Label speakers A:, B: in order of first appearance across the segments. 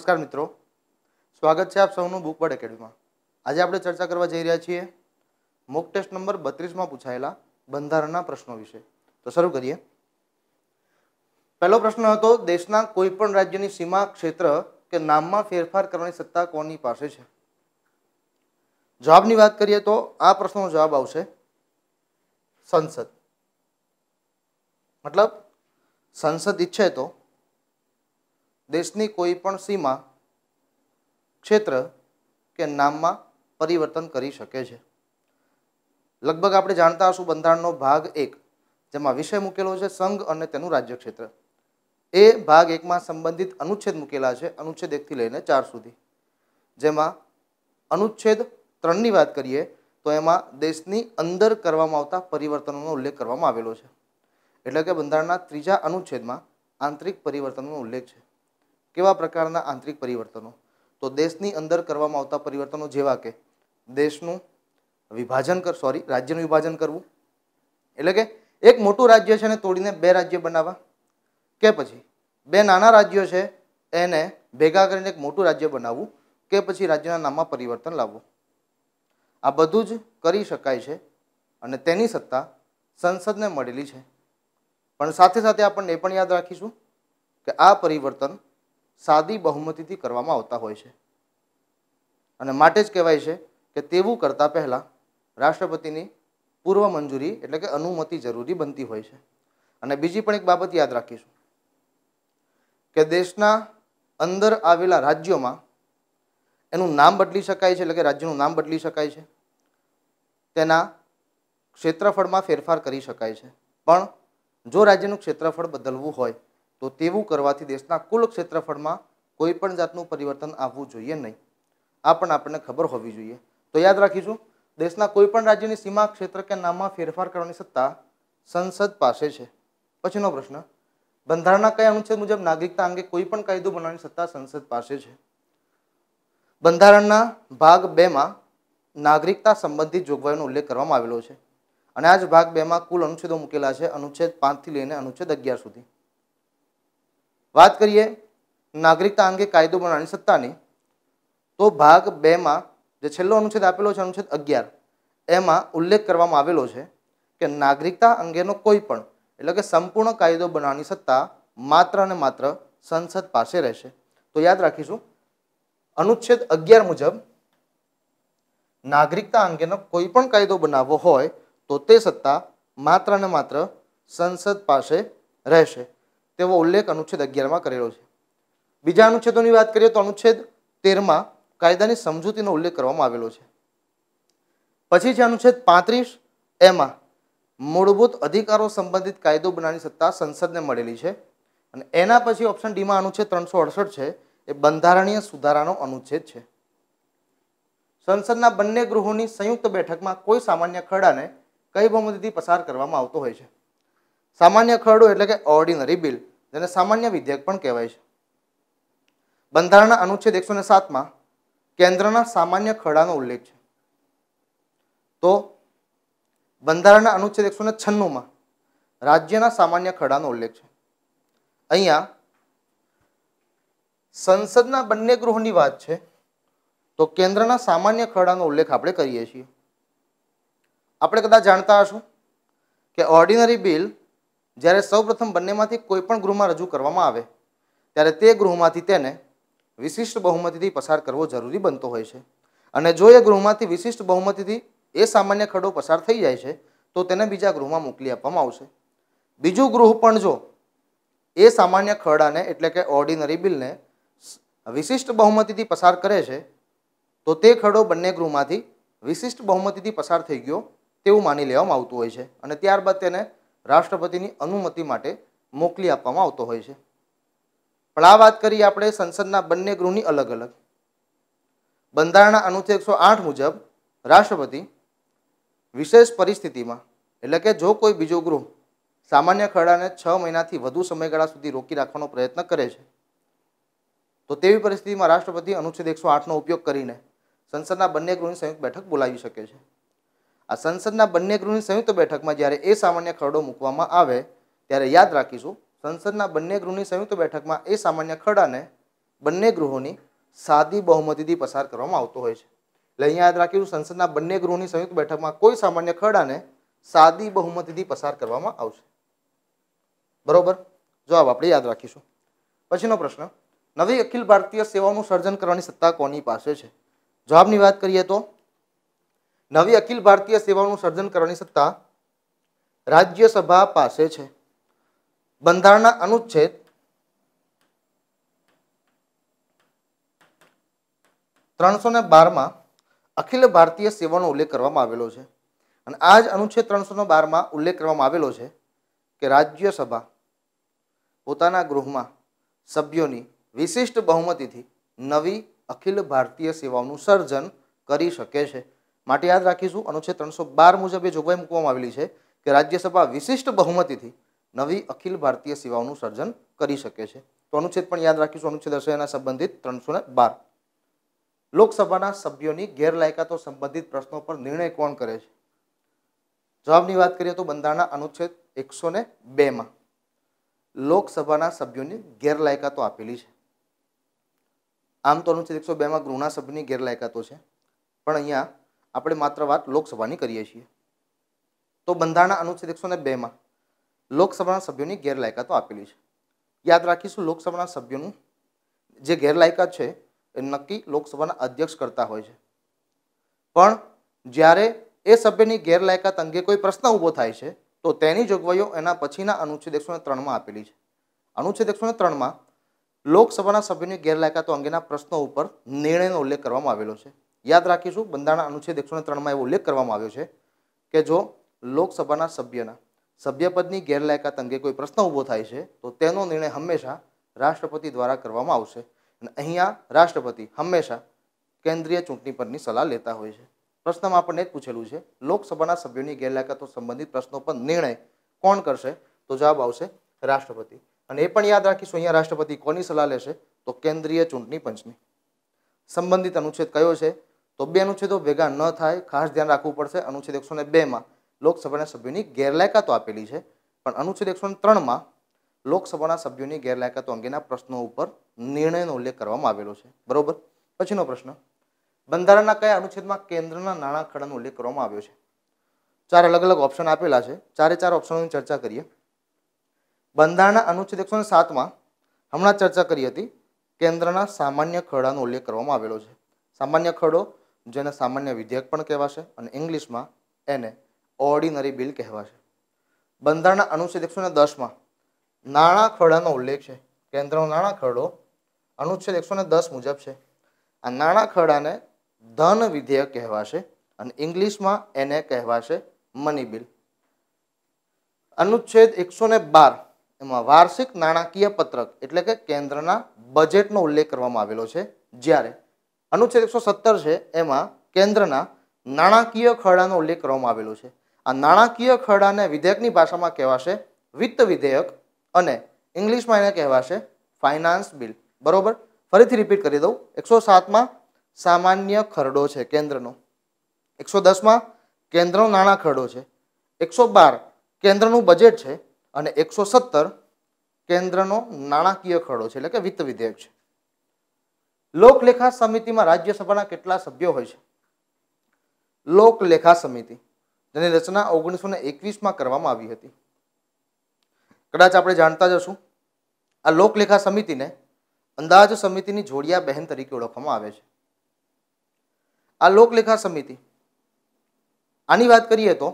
A: નમસ્કાર મિત્રો સ્વાગત છે આપ સૌનું બુકબર્ડ એકેડમીમાં આજે આપણે ચર્ચા કરવા જઈ રહ્યા છીએ મોક ટેસ્ટ નંબર બત્રીસમાં પૂછાયેલા બંધારણના પ્રશ્નો વિશે તો શરૂ કરીએ પહેલો પ્રશ્ન હતો દેશના કોઈપણ રાજ્યની સીમા ક્ષેત્ર કે નામમાં ફેરફાર કરવાની સત્તા કોની પાસે છે જવાબની વાત કરીએ તો આ પ્રશ્નનો જવાબ આવશે સંસદ મતલબ સંસદ ઈચ્છે તો દેશની કોઈ પણ સીમા ક્ષેત્ર કે નામમાં પરિવર્તન કરી શકે છે લગભગ આપણે જાણતા હશું બંધારણનો ભાગ એક જેમાં વિષય મૂકેલો છે સંઘ અને તેનું રાજ્ય ક્ષેત્ર એ ભાગ એકમાં સંબંધિત અનુચ્છેદ મૂકેલા છે અનુચ્છેદ એકથી લઈને ચાર સુધી જેમાં અનુચ્છેદ ત્રણની વાત કરીએ તો એમાં દેશની અંદર કરવામાં આવતા પરિવર્તનોનો ઉલ્લેખ કરવામાં આવેલો છે એટલે કે બંધારણના ત્રીજા અનુચ્છેદમાં આંતરિક પરિવર્તનનો ઉલ્લેખ છે કેવા પ્રકારના આંતરિક પરિવર્તનો તો દેશની અંદર કરવામાં આવતા પરિવર્તનો જેવા કે દેશનું વિભાજન કર સોરી રાજ્યનું વિભાજન કરવું એટલે કે એક મોટું રાજ્ય છે એને તોડીને બે રાજ્ય બનાવવા કે પછી બે નાના રાજ્યો છે એને ભેગા કરીને એક મોટું રાજ્ય બનાવવું કે પછી રાજ્યના નામમાં પરિવર્તન લાવવું આ બધું જ કરી શકાય છે અને તેની સત્તા સંસદને મળેલી છે પણ સાથે સાથે આપણને એ પણ યાદ રાખીશું કે આ પરિવર્તન સાદી બહુમતીથી કરવામાં આવતા હોય છે અને માટે જ કહેવાય છે કે તેવું કરતાં પહેલાં રાષ્ટ્રપતિની પૂર્વ મંજૂરી એટલે કે અનુમતિ જરૂરી બનતી હોય છે અને બીજી પણ એક બાબત યાદ રાખીશું કે દેશના અંદર આવેલા રાજ્યોમાં એનું નામ બદલી શકાય છે એટલે કે રાજ્યનું નામ બદલી શકાય છે તેના ક્ષેત્રફળમાં ફેરફાર કરી શકાય છે પણ જો રાજ્યનું ક્ષેત્રફળ બદલવું હોય તો તેવું કરવાથી દેશના કુલ ક્ષેત્રફળમાં કોઈ પણ જાતનું પરિવર્તન આવવું જોઈએ નહીં આ પણ આપણને ખબર હોવી જોઈએ તો યાદ રાખીશું દેશના કોઈપણ રાજ્યની સીમા ક્ષેત્ર કે નામમાં ફેરફાર કરવાની સત્તા સંસદ પાસે છે પછીનો પ્રશ્ન બંધારણના કયા અનુચ્છેદ મુજબ નાગરિકતા અંગે કોઈ પણ કાયદો બનાવવાની સત્તા સંસદ પાસે છે બંધારણના ભાગ બેમાં નાગરિકતા સંબંધિત જોગવાઈનો ઉલ્લેખ કરવામાં આવેલો છે અને આ જ ભાગ બેમાં કુલ અનુચ્છેદો મૂકેલા છે અનુચ્છેદ પાંચથી લઈને અનુચ્છેદ અગિયાર સુધી વાત કરીએ નાગરિકતા અંગે કાયદો બનાવવાની સત્તાની તો ભાગ બેમાં જે છેલ્લો અનુચ્છેદ આપેલો છે અનુચ્છેદ અગિયાર એમાં ઉલ્લેખ કરવામાં આવેલો છે કે નાગરિકતા અંગેનો કોઈ પણ એટલે કે સંપૂર્ણ કાયદો બનાવવાની સત્તા માત્ર અને માત્ર સંસદ પાસે રહેશે તો યાદ રાખીશું અનુચ્છેદ અગિયાર મુજબ નાગરિકતા અંગેનો કોઈ પણ કાયદો બનાવવો હોય તો તે સત્તા માત્ર અને માત્ર સંસદ પાસે રહેશે તેવો ઉલ્લેખ અનુચ્છેદ અગિયારમાં કરેલો છે બીજા અનુચ્છેદોની વાત કરીએ તો અનુચ્છેદ તેરમાં કાયદાની સમજૂતીનો ઉલ્લેખ કરવામાં આવેલો છે પછી છે અનુચ્છેદ પાંત્રીસ એમાં મૂળભૂત અધિકારો સંબંધિત કાયદો બનાવવાની સત્તા સંસદને મળેલી છે અને એના પછી ઓપ્શન ડીમાં અનુચ્છેદ ત્રણસો અડસઠ છે એ બંધારણીય સુધારાનો અનુચ્છેદ છે સંસદના બંને ગૃહોની સંયુક્ત બેઠકમાં કોઈ સામાન્ય ખરડાને કઈ બહુમતીથી પસાર કરવામાં આવતો હોય છે સામાન્ય ખરડો એટલે કે ઓર્ડિનરી બિલ જેને સામાન્ય વિધેયક પણ કહેવાય છે બંધારણના અનુચ્છેદ એકસો ને સાતમાં કેન્દ્રના સામાન્ય ખરડાનો ઉલ્લેખ છે તો બંધારણના અનુચ્છેદ એકસો ને છન્નુંમાં રાજ્યના સામાન્ય ખરડાનો ઉલ્લેખ છે અહીંયા સંસદના બંને ગૃહોની વાત છે તો કેન્દ્રના સામાન્ય ખરડાનો ઉલ્લેખ આપણે કરીએ છીએ આપણે કદાચ જાણતા હશું કે ઓર્ડિનરી બિલ જ્યારે સૌપ્રથમ બંનેમાંથી કોઈપણ ગૃહમાં રજૂ કરવામાં આવે ત્યારે તે ગૃહમાંથી તેને વિશિષ્ટ બહુમતીથી પસાર કરવો જરૂરી બનતો હોય છે અને જો એ ગૃહમાંથી વિશિષ્ટ બહુમતીથી એ સામાન્ય ખરડો પસાર થઈ જાય છે તો તેને બીજા ગૃહમાં મોકલી આપવામાં આવશે બીજું ગૃહ પણ જો એ સામાન્ય ખરડાને એટલે કે ઓર્ડિનરી બિલને વિશિષ્ટ બહુમતીથી પસાર કરે છે તો તે ખરડો બંને ગૃહમાંથી વિશિષ્ટ બહુમતીથી પસાર થઈ ગયો તેવું માની લેવામાં આવતું હોય છે અને ત્યારબાદ તેને રાષ્ટ્રપતિની અનુમતિ માટે મોકલી આપવામાં આવતો હોય છે પણ આ વાત કરીએ આપણે સંસદના બંને ગૃહની અલગ અલગ બંધારણના અનુચ્છેદ એકસો આઠ મુજબ રાષ્ટ્રપતિ વિશેષ પરિસ્થિતિમાં એટલે કે જો કોઈ બીજો ગૃહ સામાન્ય ખરડાને છ મહિનાથી વધુ સમયગાળા સુધી રોકી રાખવાનો પ્રયત્ન કરે છે તો તેવી પરિસ્થિતિમાં રાષ્ટ્રપતિ અનુચ્છેદ એકસો આઠનો ઉપયોગ કરીને સંસદના બંને ગૃહની સંયુક્ત બેઠક બોલાવી શકે છે આ સંસદના બંને ગૃહની સંયુક્ત બેઠકમાં જ્યારે એ સામાન્ય ખરડો મૂકવામાં આવે ત્યારે યાદ રાખીશું સંસદના બંને ગૃહની સંયુક્ત બેઠકમાં એ સામાન્ય ખરડાને બંને ગૃહોની સાદી બહુમતીથી પસાર કરવામાં આવતો હોય છે એટલે અહીંયા યાદ રાખીશું સંસદના બંને ગૃહની સંયુક્ત બેઠકમાં કોઈ સામાન્ય ખરડાને સાદી બહુમતીથી પસાર કરવામાં આવશે બરોબર જવાબ આપણે યાદ રાખીશું પછીનો પ્રશ્ન નવી અખિલ ભારતીય સેવાઓનું સર્જન કરવાની સત્તા કોની પાસે છે જવાબની વાત કરીએ તો નવી અખિલ ભારતીય સેવાઓનું સર્જન કરવાની સત્તા રાજ્યસભા પાસે છે બંધારણના અનુચ્છેદ ત્રણસો ને બારમાં અખિલ ભારતીય સેવાનો ઉલ્લેખ કરવામાં આવેલો છે અને આ જ અનુચ્છેદ ત્રણસો બારમાં ઉલ્લેખ કરવામાં આવેલો છે કે રાજ્યસભા પોતાના ગૃહમાં સભ્યોની વિશિષ્ટ બહુમતીથી નવી અખિલ ભારતીય સેવાઓનું સર્જન કરી શકે છે માટે યાદ રાખીશું અનુચ્છેદ ત્રણસો બાર મુજબ એ જોગવાઈ મૂકવામાં આવેલી છે કે રાજ્યસભા વિશિષ્ટ બહુમતીથી નવી અખિલ ભારતીય સેવાઓનું સર્જન કરી શકે છે તો અનુચ્છેદ પણ યાદ રાખીશું અનુચ્છેદ હશે એના સંબંધિત ત્રણસો બાર લોકસભાના સભ્યોની ગેરલાયકાતો સંબંધિત પ્રશ્નો પર નિર્ણય કોણ કરે છે જવાબની વાત કરીએ તો બંધારણના અનુચ્છેદ એકસો ને બેમાં લોકસભાના સભ્યોની ગેરલાયકાતો આપેલી છે આમ તો અનુચ્છેદ એકસો બેમાં ગૃહના સભ્યની ગેરલાયકાતો છે પણ અહીંયા આપણે માત્ર વાત લોકસભાની કરીએ છીએ તો બંધારણના અનુચ્છેદ એકસો ને બેમાં લોકસભાના સભ્યોની ગેરલાયકાતો આપેલી છે યાદ રાખીશું લોકસભાના સભ્યોનું જે ગેરલાયકાત છે એ નક્કી લોકસભાના અધ્યક્ષ કરતા હોય છે પણ જ્યારે એ સભ્યની ગેરલાયકાત અંગે કોઈ પ્રશ્ન ઊભો થાય છે તો તેની જોગવાઈઓ એના પછીના અનુચ્છેદ એકસો ને ત્રણમાં આપેલી છે અનુચ્છેદ એકસો ને ત્રણમાં લોકસભાના સભ્યોની ગેરલાયકાતો અંગેના પ્રશ્નો ઉપર નિર્ણયનો ઉલ્લેખ કરવામાં આવેલો છે યાદ રાખીશું બંધારણ અનુચ્છેદ એકસો ત્રણમાં એવો ઉલ્લેખ કરવામાં આવ્યો છે કે જો લોકસભાના સભ્યના સભ્યપદની ગેરલાયકાત અંગે કોઈ પ્રશ્ન ઊભો થાય છે તો તેનો નિર્ણય હંમેશા રાષ્ટ્રપતિ દ્વારા કરવામાં આવશે અને અહીંયા રાષ્ટ્રપતિ હંમેશા કેન્દ્રીય ચૂંટણી પરની સલાહ લેતા હોય છે પ્રશ્નમાં આપણને એક પૂછેલું છે લોકસભાના સભ્યોની ગેરલાયકાતો સંબંધિત પ્રશ્નો પર નિર્ણય કોણ કરશે તો જવાબ આવશે રાષ્ટ્રપતિ અને એ પણ યાદ રાખીશું અહીંયા રાષ્ટ્રપતિ કોની સલાહ લેશે તો કેન્દ્રીય ચૂંટણી પંચની સંબંધિત અનુચ્છેદ કયો છે તો બે અનુચ્છેદો ભેગા ન થાય ખાસ ધ્યાન રાખવું પડશે અનુચ્છેદ એકસો ને બેમાં લોકસભાના સભ્યોની ગેરલાયકાતો આપેલી છે પણ અનુચ્છેદ એકસો ત્રણમાં લોકસભાના સભ્યોની ગેરલાયકાતો અંગેના પ્રશ્નો ઉપર નિર્ણયનો ઉલ્લેખ કરવામાં આવેલો છે બરોબર પછીનો પ્રશ્ન બંધારણના કયા અનુચ્છેદમાં કેન્દ્રના નાણાં ખરડાનો ઉલ્લેખ કરવામાં આવ્યો છે ચાર અલગ અલગ ઓપ્શન આપેલા છે ચારે ચાર ઓપ્શનોની ચર્ચા કરીએ બંધારણના અનુચ્છેદ એકસો સાતમાં હમણાં ચર્ચા કરી હતી કેન્દ્રના સામાન્ય ખરડાનો ઉલ્લેખ કરવામાં આવેલો છે સામાન્ય ખરડો જેને સામાન્ય વિધેયક પણ કહેવાશે અને ઇંગ્લિશમાં એને ઓર્ડિનરી બિલ કહેવાશે બંધારણના અનુચ્છેદ એકસો ને દસમાં નાણાં ખરડાનો ઉલ્લેખ છે કેન્દ્રનો નાણાં ખરડો અનુચ્છેદ એકસો ને દસ મુજબ છે આ નાણાં ખરડાને ધન વિધેયક કહેવાશે અને ઇંગ્લિશમાં એને કહેવાશે મની બિલ અનુચ્છેદ એકસો ને બાર એમાં વાર્ષિક નાણાકીય પત્રક એટલે કે કેન્દ્રના બજેટનો ઉલ્લેખ કરવામાં આવેલો છે જ્યારે અનુચ્છેદ એકસો સત્તર છે એમાં કેન્દ્રના નાણાકીય ખરડાનો ઉલ્લેખ કરવામાં આવેલો છે આ નાણાકીય ખરડાને વિધેયકની ભાષામાં કહેવાશે વિત્ત વિધેયક અને ઇંગ્લિશમાં એને કહેવાશે ફાઇનાન્સ બિલ બરોબર ફરીથી રિપીટ કરી દઉં એકસો સાતમાં સામાન્ય ખરડો છે કેન્દ્રનો એકસો દસમાં કેન્દ્રનો નાણાં ખરડો છે એકસો બાર કેન્દ્રનું બજેટ છે અને એકસો સત્તર કેન્દ્રનો નાણાકીય ખરડો છે એટલે કે વિત્ત વિધેયક છે લોકલેખા સમિતિમાં રાજ્યસભાના કેટલા સભ્યો હોય છે લોકલેખા સમિતિ જેની રચના ઓગણીસો ને એકવીસમાં કરવામાં આવી હતી કદાચ આપણે જાણતા જશું આ લોકલેખા સમિતિને અંદાજ સમિતિની જોડિયા બહેન તરીકે ઓળખવામાં આવે છે આ લોકલેખા સમિતિ આની વાત કરીએ તો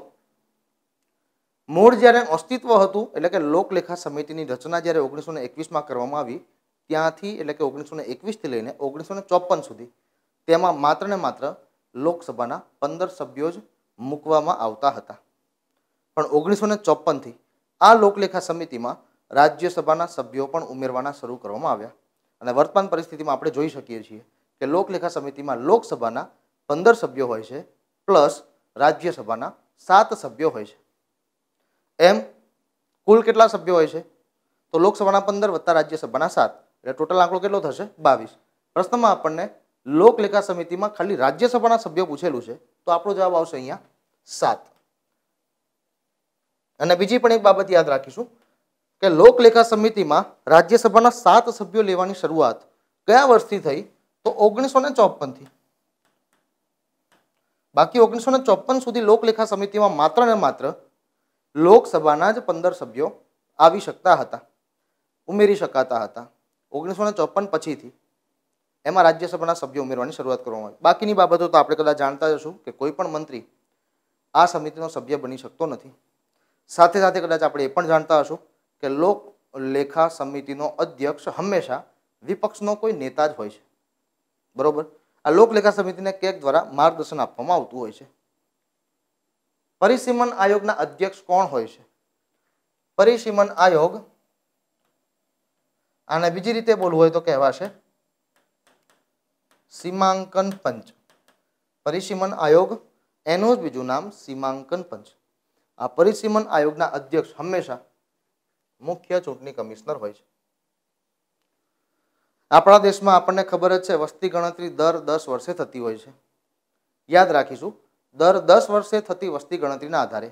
A: મૂળ જ્યારે અસ્તિત્વ હતું એટલે કે લોકલેખા સમિતિની રચના જ્યારે ઓગણીસો ને એકવીસમાં કરવામાં આવી ત્યાંથી એટલે કે ઓગણીસો ને એકવીસથી લઈને ઓગણીસો ને ચોપન સુધી તેમાં માત્ર ને માત્ર લોકસભાના પંદર સભ્યો જ મૂકવામાં આવતા હતા પણ ઓગણીસો ને ચોપનથી આ લોકલેખા સમિતિમાં રાજ્યસભાના સભ્યો પણ ઉમેરવાના શરૂ કરવામાં આવ્યા અને વર્તમાન પરિસ્થિતિમાં આપણે જોઈ શકીએ છીએ કે લોકલેખા સમિતિમાં લોકસભાના પંદર સભ્યો હોય છે પ્લસ રાજ્યસભાના સાત સભ્યો હોય છે એમ કુલ કેટલા સભ્યો હોય છે તો લોકસભાના પંદર વત્તા રાજ્યસભાના સાત એટલે ટોટલ આંકડો કેટલો થશે બાવીસ પ્રશ્નમાં આપણને લોકલેખા સમિતિમાં ખાલી રાજ્યસભાના સભ્ય પૂછેલું છે તો આપણો જવાબ આવશે અહીંયા સાત અને બીજી પણ એક બાબત યાદ રાખીશું કે લોકલેખા સમિતિમાં રાજ્યસભાના સાત સભ્યો લેવાની શરૂઆત કયા વર્ષથી થઈ તો ઓગણીસો ને ચોપનથી બાકી ઓગણીસો ને ચોપન સુધી લોકલેખા સમિતિમાં માત્ર ને માત્ર લોકસભાના જ પંદર સભ્યો આવી શકતા હતા ઉમેરી શકાતા હતા ઓગણીસો ને ચોપન પછીથી એમાં રાજ્યસભાના સભ્યો ઉમેરવાની શરૂઆત કરવામાં આવી બાકીની બાબતો તો આપણે કદાચ જાણતા જ હશું કે કોઈ પણ મંત્રી આ સમિતિનો સભ્ય બની શકતો નથી સાથે સાથે કદાચ આપણે એ પણ જાણતા હશું કે લોક લેખા સમિતિનો અધ્યક્ષ હંમેશા વિપક્ષનો કોઈ નેતા જ હોય છે બરોબર આ લોકલેખા સમિતિને કેક દ્વારા માર્ગદર્શન આપવામાં આવતું હોય છે પરિસીમન આયોગના અધ્યક્ષ કોણ હોય છે પરિસીમન આયોગ આને બીજી રીતે બોલવું હોય તો કહેવાશે સીમાંકન પંચ પરિસીમન આયોગ એનું જ બીજું નામ સીમાંકન પંચ આ પરિસીમન આયોગના અધ્યક્ષ હંમેશા મુખ્ય ચૂંટણી કમિશનર હોય છે આપણા દેશમાં આપણને ખબર જ છે વસ્તી ગણતરી દર દસ વર્ષે થતી હોય છે યાદ રાખીશું દર દસ વર્ષે થતી વસ્તી ગણતરીના આધારે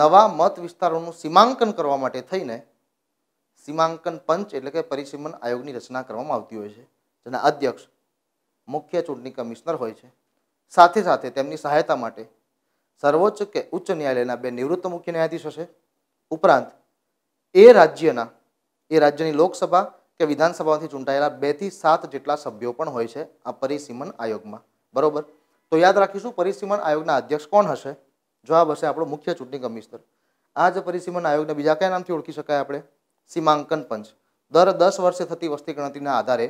A: નવા મત વિસ્તારોનું સીમાંકન કરવા માટે થઈને સીમાંકન પંચ એટલે કે પરિસીમન આયોગની રચના કરવામાં આવતી હોય છે જેના અધ્યક્ષ મુખ્ય ચૂંટણી કમિશનર હોય છે સાથે સાથે તેમની સહાયતા માટે સર્વોચ્ચ કે ઉચ્ચ ન્યાયાલયના બે નિવૃત્ત મુખ્ય ન્યાયાધીશ છે ઉપરાંત એ રાજ્યના એ રાજ્યની લોકસભા કે વિધાનસભામાંથી ચૂંટાયેલા બેથી સાત જેટલા સભ્યો પણ હોય છે આ પરિસીમન આયોગમાં બરોબર તો યાદ રાખીશું પરિસીમન આયોગના અધ્યક્ષ કોણ હશે જવાબ હશે આપણો મુખ્ય ચૂંટણી કમિશનર આ જ પરિસીમન આયોગને બીજા કયા નામથી ઓળખી શકાય આપણે સીમાંકન પંચ દર દસ વર્ષે થતી વસ્તી ગણતરીના આધારે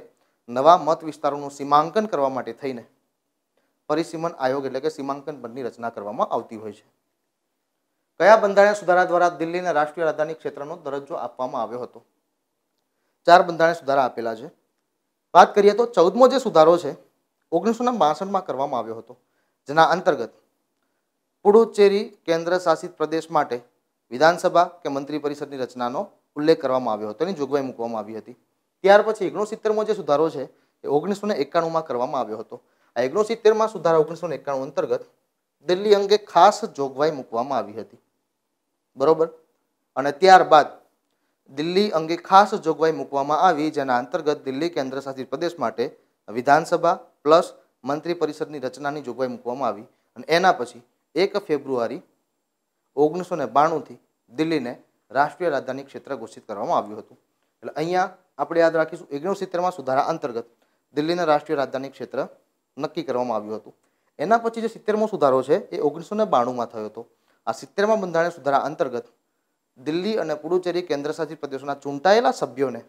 A: નવા મત વિસ્તારોનું સીમાંકન કરવા માટે થઈને પરિસીમન આયોગ એટલે કે સીમાંકન પંચની રચના કરવામાં આવતી હોય છે કયા બંધારણ સુધારા દ્વારા દિલ્હીના રાષ્ટ્રીય રાજધાની ક્ષેત્રનો દરજ્જો આપવામાં આવ્યો હતો ચાર બંધારણ સુધારા આપેલા છે વાત કરીએ તો ચૌદમો જે સુધારો છે ઓગણીસો ને કરવામાં આવ્યો હતો જેના અંતર્ગત પુડુચેરી કેન્દ્ર શાસિત પ્રદેશ માટે વિધાનસભા કે મંત્રી પરિષદની રચનાનો ઉલ્લેખ કરવામાં આવ્યો હતો એની જોગવાઈ મૂકવામાં આવી હતી ત્યાર પછી ઓગણસિત્તેરમો જે સુધારો છે એ ઓગણીસો ને એકાણુંમાં કરવામાં આવ્યો હતો આ ઓગણસિત્તેરમાં સુધારા ઓગણીસો ને એકાણું અંતર્ગત દિલ્હી અંગે ખાસ જોગવાઈ મૂકવામાં આવી હતી બરોબર અને ત્યારબાદ દિલ્હી અંગે ખાસ જોગવાઈ મૂકવામાં આવી જેના અંતર્ગત દિલ્હી કેન્દ્ર શાસિત પ્રદેશ માટે વિધાનસભા પ્લસ મંત્રી પરિષદની રચનાની જોગવાઈ મૂકવામાં આવી અને એના પછી એક ફેબ્રુઆરી ઓગણીસો ને બાણુંથી દિલ્હીને રાષ્ટ્રીય રાજધાની ક્ષેત્ર ઘોષિત કરવામાં આવ્યું હતું એટલે અહીંયા આપણે યાદ રાખીશું ઓગણીસિત્તેરમાં સુધારા અંતર્ગત દિલ્હીના રાષ્ટ્રીય રાજધાની ક્ષેત્ર નક્કી કરવામાં આવ્યું હતું એના પછી જે સિત્તેરમો સુધારો છે એ ઓગણીસો ને બાણુંમાં થયો હતો આ સિત્તેરમાં બંધારણ સુધારા અંતર્ગત દિલ્હી અને પુડુચેરી કેન્દ્રશાસિત પ્રદેશોના ચૂંટાયેલા સભ્યોને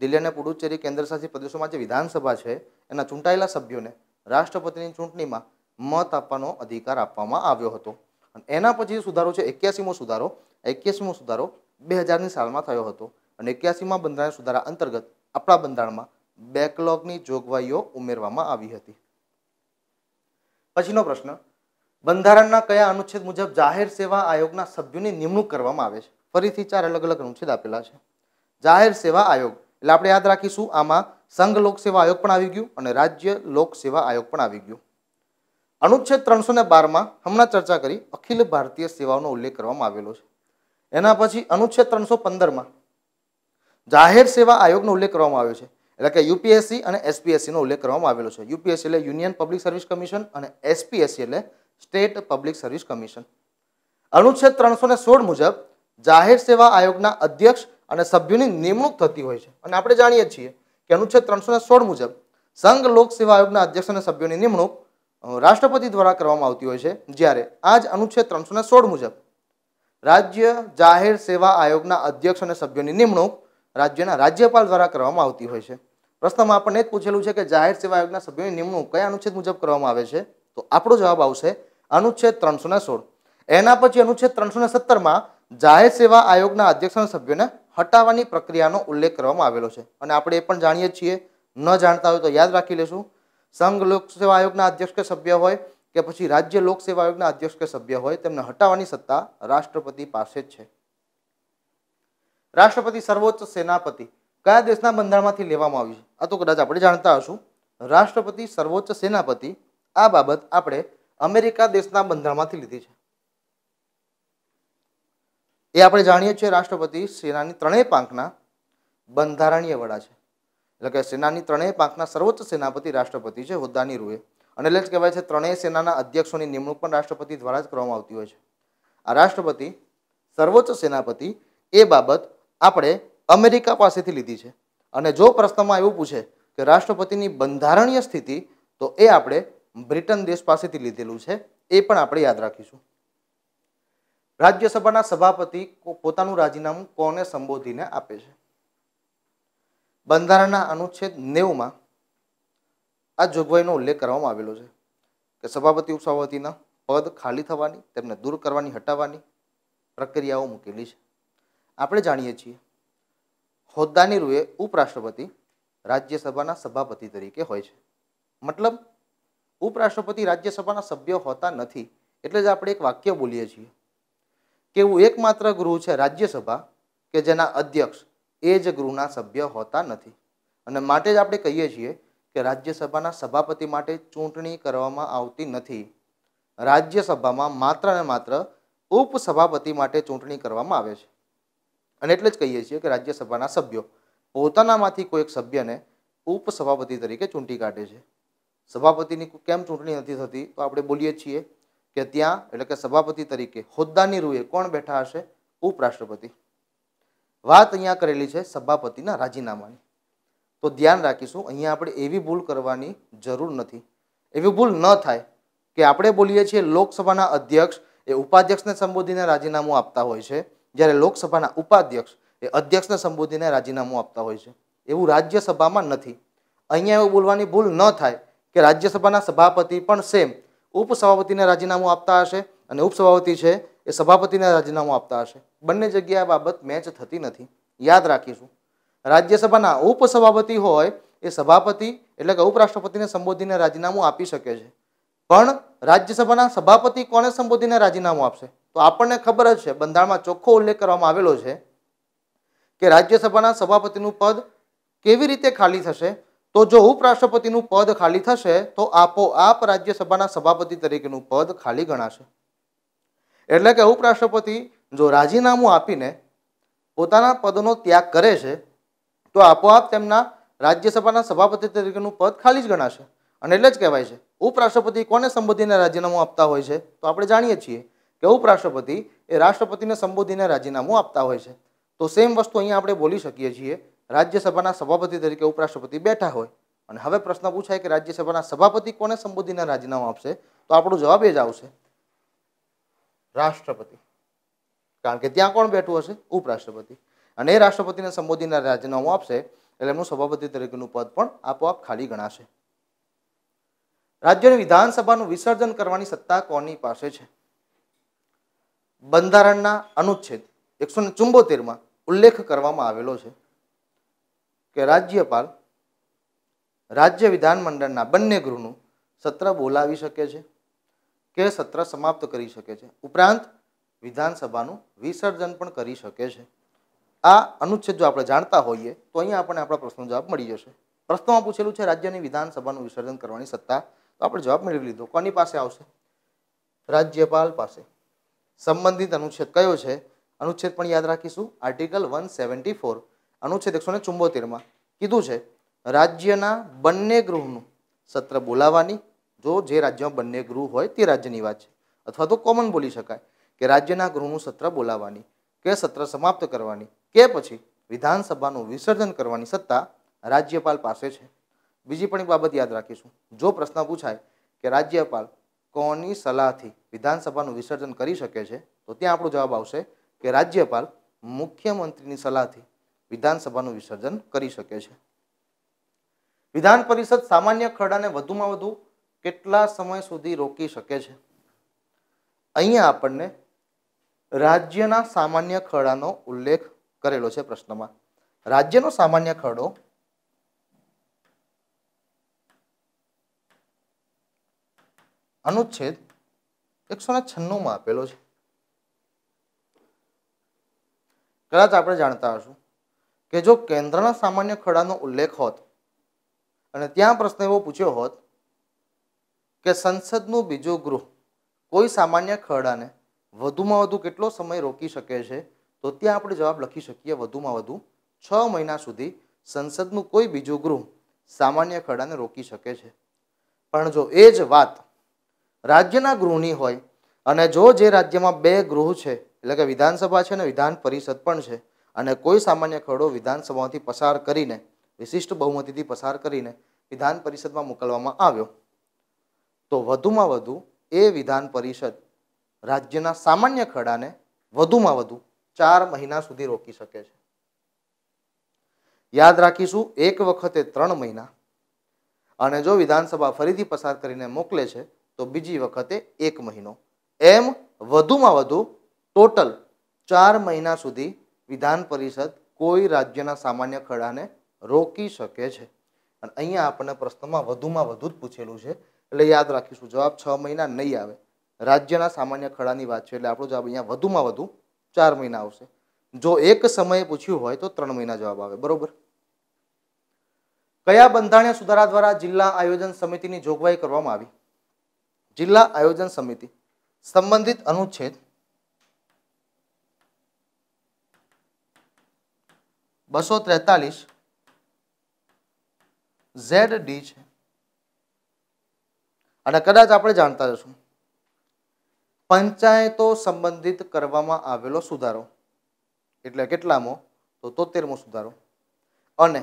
A: દિલ્હી અને પુડુચેરી કેન્દ્રશાસિત પ્રદેશોમાં જે વિધાનસભા છે એના ચૂંટાયેલા સભ્યોને રાષ્ટ્રપતિની ચૂંટણીમાં મત આપવાનો અધિકાર આપવામાં આવ્યો હતો અને એના પછી સુધારો છે એક્યાસીમો સુધારો એક્યાસીમો સુધારો બે હજારની સાલમાં થયો હતો અને એક્યાસીમાં બંધારણ સુધારા અંતર્ગત આપણા બંધારણમાં બેકલોગની જોગવાઈઓ ઉમેરવામાં આવી હતી પછીનો પ્રશ્ન બંધારણના કયા અનુચ્છેદ મુજબ જાહેર સેવા આયોગના સભ્યોની નિમણૂક કરવામાં આવે છે ફરીથી ચાર અલગ અલગ અનુચ્છેદ આપેલા છે જાહેર સેવા આયોગ એટલે આપણે યાદ રાખીશું આમાં સંઘ લોકસેવા આયોગ પણ આવી ગયું અને રાજ્ય લોકસેવા આયોગ પણ આવી ગયું અનુચ્છેદ ત્રણસો ને બારમાં હમણાં ચર્ચા કરી અખિલ ભારતીય સેવાઓનો ઉલ્લેખ કરવામાં આવેલો છે એના પછી અનુચ્છેદ ત્રણસો પંદરમાં જાહેર સેવા આયોગનો ઉલ્લેખ કરવામાં આવ્યો છે એટલે કે યુપીએસસી અને એસપીએસસીનો ઉલ્લેખ કરવામાં આવેલો છે યુપીએસસી એટલે યુનિયન પબ્લિક સર્વિસ કમિશન અને એસપીએસસી એટલે સ્ટેટ પબ્લિક સર્વિસ કમિશન અનુચ્છેદ ત્રણસો ને સોળ મુજબ જાહેર સેવા આયોગના અધ્યક્ષ અને સભ્યોની નિમણૂક થતી હોય છે અને આપણે જાણીએ છીએ કે અનુચ્છેદ ત્રણસો ને સોળ મુજબ સંઘ લોક સેવા આયોગના અધ્યક્ષ અને સભ્યોની નિમણૂક રાષ્ટ્રપતિ દ્વારા કરવામાં આવતી હોય છે જ્યારે આ જ અનુચ્છેદ ત્રણસો ને સોળ મુજબ રાજ્ય જાહેર સેવા આયોગના અધ્યક્ષ અને સભ્યોની નિમણૂક રાજ્યના રાજ્યપાલ દ્વારા કરવામાં આવતી હોય છે પ્રશ્નમાં આપણને એ જ પૂછેલું છે કે જાહેર સેવા આયોગના સભ્યોની નિમણૂક કયા અનુચ્છેદ મુજબ કરવામાં આવે છે તો આપણો જવાબ આવશે અનુચ્છેદ ત્રણસો ને સોળ એના પછી અનુચ્છેદ ત્રણસો ને સત્તરમાં જાહેર સેવા આયોગના અધ્યક્ષ અને સભ્યોને હટાવવાની પ્રક્રિયાનો ઉલ્લેખ કરવામાં આવેલો છે અને આપણે એ પણ જાણીએ છીએ ન જાણતા હોય તો યાદ રાખી લેશું સંઘ લોક સેવા આયોગના અધ્યક્ષ કે સભ્ય હોય કે પછી રાજ્ય લોકસેવા આયોગના અધ્યક્ષ કે સભ્ય હોય તેમને હટાવવાની સત્તા રાષ્ટ્રપતિ પાસે જ છે રાષ્ટ્રપતિ સર્વોચ્ચ સેનાપતિ કયા દેશના બંધારણમાંથી લેવામાં આવી છે આ તો કદાચ આપણે જાણતા હશું રાષ્ટ્રપતિ સર્વોચ્ચ સેનાપતિ આ બાબત આપણે અમેરિકા દેશના બંધારણમાંથી લીધી છે એ આપણે જાણીએ છીએ રાષ્ટ્રપતિ સેનાની ત્રણેય પાંખના બંધારણીય વડા છે એટલે કે સેનાની ત્રણેય પાંખના સર્વોચ્ચ સેનાપતિ રાષ્ટ્રપતિ છે હોદ્દાની રૂએ અને એટલે જ કહેવાય છે ત્રણેય સેનાના અધ્યક્ષોની નિમણૂક પણ રાષ્ટ્રપતિ દ્વારા જ કરવામાં આવતી હોય છે આ રાષ્ટ્રપતિ સર્વોચ્ચ સેનાપતિ એ બાબત આપણે અમેરિકા પાસેથી લીધી છે અને જો પ્રશ્નમાં એવું પૂછે કે રાષ્ટ્રપતિની બંધારણીય સ્થિતિ તો એ આપણે બ્રિટન દેશ પાસેથી લીધેલું છે એ પણ આપણે યાદ રાખીશું રાજ્યસભાના સભાપતિ પોતાનું રાજીનામું કોને સંબોધીને આપે છે બંધારણના અનુચ્છેદ નેવમાં આ જોગવાઈનો ઉલ્લેખ કરવામાં આવેલો છે કે સભાપતિ ઉપસભાપતિના પદ ખાલી થવાની તેમને દૂર કરવાની હટાવવાની પ્રક્રિયાઓ મૂકેલી છે આપણે જાણીએ છીએ હોદ્દાની રૂએ ઉપરાષ્ટ્રપતિ રાજ્યસભાના સભાપતિ તરીકે હોય છે મતલબ ઉપરાષ્ટ્રપતિ રાજ્યસભાના સભ્ય હોતા નથી એટલે જ આપણે એક વાક્ય બોલીએ છીએ કે એવું એકમાત્ર ગૃહ છે રાજ્યસભા કે જેના અધ્યક્ષ એ જ ગૃહના સભ્ય હોતા નથી અને માટે જ આપણે કહીએ છીએ કે રાજ્યસભાના સભાપતિ માટે ચૂંટણી કરવામાં આવતી નથી રાજ્યસભામાં માત્ર ને માત્ર ઉપસભાપતિ માટે ચૂંટણી કરવામાં આવે છે અને એટલે જ કહીએ છીએ કે રાજ્યસભાના સભ્યો પોતાનામાંથી કોઈક એક સભ્યને ઉપસભાપતિ તરીકે ચૂંટી કાઢે છે સભાપતિની કેમ ચૂંટણી નથી થતી તો આપણે બોલીએ છીએ કે ત્યાં એટલે કે સભાપતિ તરીકે હોદ્દાની રૂએ કોણ બેઠા હશે ઉપરાષ્ટ્રપતિ વાત અહીંયા કરેલી છે સભાપતિના રાજીનામાની તો ધ્યાન રાખીશું અહીંયા આપણે એવી ભૂલ કરવાની જરૂર નથી એવી ભૂલ ન થાય કે આપણે બોલીએ છીએ લોકસભાના અધ્યક્ષ એ ઉપાધ્યક્ષને સંબોધીને રાજીનામું આપતા હોય છે જ્યારે લોકસભાના ઉપાધ્યક્ષ એ અધ્યક્ષને સંબોધીને રાજીનામું આપતા હોય છે એવું રાજ્યસભામાં નથી અહીંયા એવું બોલવાની ભૂલ ન થાય કે રાજ્યસભાના સભાપતિ પણ સેમ ઉપસભાપતિને રાજીનામું આપતા હશે અને ઉપસભાપતિ છે એ સભાપતિને રાજીનામું આપતા હશે બંને જગ્યાએ બાબત મેચ થતી નથી યાદ રાખીશું રાજ્યસભાના ઉપસભાપતિ હોય એ સભાપતિ એટલે કે ઉપરાષ્ટ્રપતિને સંબોધીને રાજીનામું આપી શકે છે પણ રાજ્યસભાના સભાપતિ કોને સંબોધીને રાજીનામું આપશે તો આપણને ખબર જ છે બંધારણમાં ચોખ્ખો ઉલ્લેખ કરવામાં આવેલો છે કે રાજ્યસભાના સભાપતિનું પદ કેવી રીતે ખાલી થશે તો જો ઉપરાષ્ટ્રપતિનું પદ ખાલી થશે તો આપોઆપ રાજ્યસભાના સભાપતિ તરીકેનું પદ ખાલી ગણાશે એટલે કે ઉપરાષ્ટ્રપતિ જો રાજીનામું આપીને પોતાના પદનો ત્યાગ કરે છે તો આપોઆપ તેમના રાજ્યસભાના સભાપતિ તરીકેનું પદ ખાલી જ ગણાશે અને એટલે જ કહેવાય છે ઉપરાષ્ટ્રપતિ કોને સંબોધીને રાજીનામું આપતા હોય છે તો આપણે જાણીએ છીએ કે ઉપરાષ્ટ્રપતિ એ રાષ્ટ્રપતિને સંબોધીને રાજીનામું આપતા હોય છે તો સેમ વસ્તુ અહીંયા આપણે બોલી શકીએ છીએ રાજ્યસભાના સભાપતિ તરીકે ઉપરાષ્ટ્રપતિ બેઠા હોય અને હવે પ્રશ્ન પૂછાય કે રાજ્યસભાના સભાપતિ કોને સંબોધીને રાજીનામું આપશે તો આપણો જવાબ એ જ આવશે રાષ્ટ્રપતિ કારણ કે ત્યાં કોણ બેઠું હશે ઉપરાષ્ટ્રપતિ અને એ રાષ્ટ્રપતિને સંબોધીને રાજીનામું આપશે એટલે એમનું સભાપતિ તરીકેનું પદ પણ આપોઆપ ખાલી ગણાશે રાજ્યની વિધાનસભાનું વિસર્જન કરવાની સત્તા કોની પાસે છે બંધારણના અનુચ્છેદ એકસો ને ચુંબોતેરમાં ઉલ્લેખ કરવામાં આવેલો છે કે રાજ્યપાલ રાજ્ય વિધાનમંડળના બંને ગૃહનું સત્ર બોલાવી શકે છે કે સત્ર સમાપ્ત કરી શકે છે ઉપરાંત વિધાનસભાનું વિસર્જન પણ કરી શકે છે આ અનુચ્છેદ જો આપણે જાણતા હોઈએ તો અહીંયા આપણને આપણા પ્રશ્નનો જવાબ મળી જશે પ્રશ્નમાં પૂછેલું છે રાજ્યની વિધાનસભાનું વિસર્જન કરવાની સત્તા તો આપણે જવાબ મેળવી લીધો કોની પાસે આવશે રાજ્યપાલ પાસે સંબંધિત અનુચ્છેદ કયો છે અનુચ્છેદ પણ યાદ રાખીશું આર્ટિકલ વન સેવન્ટી ફોર અનુચ્છેદ એકસો ને ચુંબોતેરમાં કીધું છે રાજ્યના બંને ગૃહનું સત્ર બોલાવવાની જો જે રાજ્યમાં બંને ગૃહ હોય તે રાજ્યની વાત છે અથવા તો કોમન બોલી શકાય કે રાજ્યના ગૃહનું સત્ર બોલાવવાની કે સત્ર સમાપ્ત કરવાની કે પછી વિધાનસભાનું વિસર્જન કરવાની સત્તા રાજ્યપાલ પાસે છે બીજી પણ એક બાબત યાદ રાખીશું જો પ્રશ્ન પૂછાય કે રાજ્યપાલ કોની સલાહથી વિધાનસભાનું વિસર્જન કરી શકે છે તો ત્યાં આપણો જવાબ આવશે કે રાજ્યપાલ મુખ્યમંત્રીની સલાહથી વિધાનસભાનું વિસર્જન કરી શકે છે વિધાન પરિષદ સામાન્ય ખરડાને વધુમાં વધુ કેટલા સમય સુધી રોકી શકે છે અહીંયા આપણને રાજ્યના સામાન્ય ખરડાનો ઉલ્લેખ કરેલો છે પ્રશ્નમાં રાજ્યનો સામાન્ય ખરડો અનુચ્છેદ એકસો ને છન્નુંમાં આપેલો છે કદાચ આપણે જાણતા હશું કે જો કેન્દ્રના સામાન્ય ખરડાનો ઉલ્લેખ હોત અને ત્યાં પ્રશ્ન એવો પૂછ્યો હોત કે સંસદનું બીજું ગૃહ કોઈ સામાન્ય ખરડાને વધુમાં વધુ કેટલો સમય રોકી શકે છે તો ત્યાં આપણે જવાબ લખી શકીએ વધુમાં વધુ છ મહિના સુધી સંસદનું કોઈ બીજું ગૃહ સામાન્ય ખરડાને રોકી શકે છે પણ જો એ જ વાત રાજ્યના ગૃહની હોય અને જો જે રાજ્યમાં બે ગૃહ છે એટલે કે વિધાનસભા છે અને વિધાન પરિષદ પણ છે અને કોઈ સામાન્ય ખરડો વિધાનસભામાંથી પસાર કરીને વિશિષ્ટ બહુમતીથી પસાર કરીને વિધાન પરિષદમાં મોકલવામાં આવ્યો તો વધુમાં વધુ એ વિધાન પરિષદ રાજ્યના સામાન્ય ખરડાને વધુમાં વધુ ચાર મહિના સુધી રોકી શકે છે યાદ રાખીશું એક વખતે ત્રણ મહિના અને જો વિધાનસભા ફરીથી પસાર કરીને મોકલે છે તો બીજી વખતે એક મહિનો એમ વધુમાં વધુ ટોટલ ચાર મહિના સુધી વિધાન પરિષદ કોઈ રાજ્યના સામાન્ય ખરડાને રોકી શકે છે અને અહીંયા આપણને પ્રશ્નમાં વધુમાં વધુ જ પૂછેલું છે એટલે યાદ રાખીશું જવાબ છ મહિના નહીં આવે રાજ્યના સામાન્ય ખરડાની વાત છે એટલે આપણો જવાબ અહીંયા વધુમાં વધુ ચાર મહિના આવશે જો એક સમયે પૂછ્યું હોય તો ત્રણ મહિના જવાબ આવે બરોબર કયા બંધારણીય સુધારા દ્વારા જિલ્લા આયોજન સમિતિની જોગવાઈ કરવામાં આવી જિલ્લા આયોજન સમિતિ સંબંધિત અનુચ્છેદ બસો ત્રેતાલીસ ઝેડ ડી છે અને કદાચ આપણે જાણતા જશું પંચાયતો સંબંધિત કરવામાં આવેલો સુધારો એટલે કેટલામો તો તોતેરમો સુધારો અને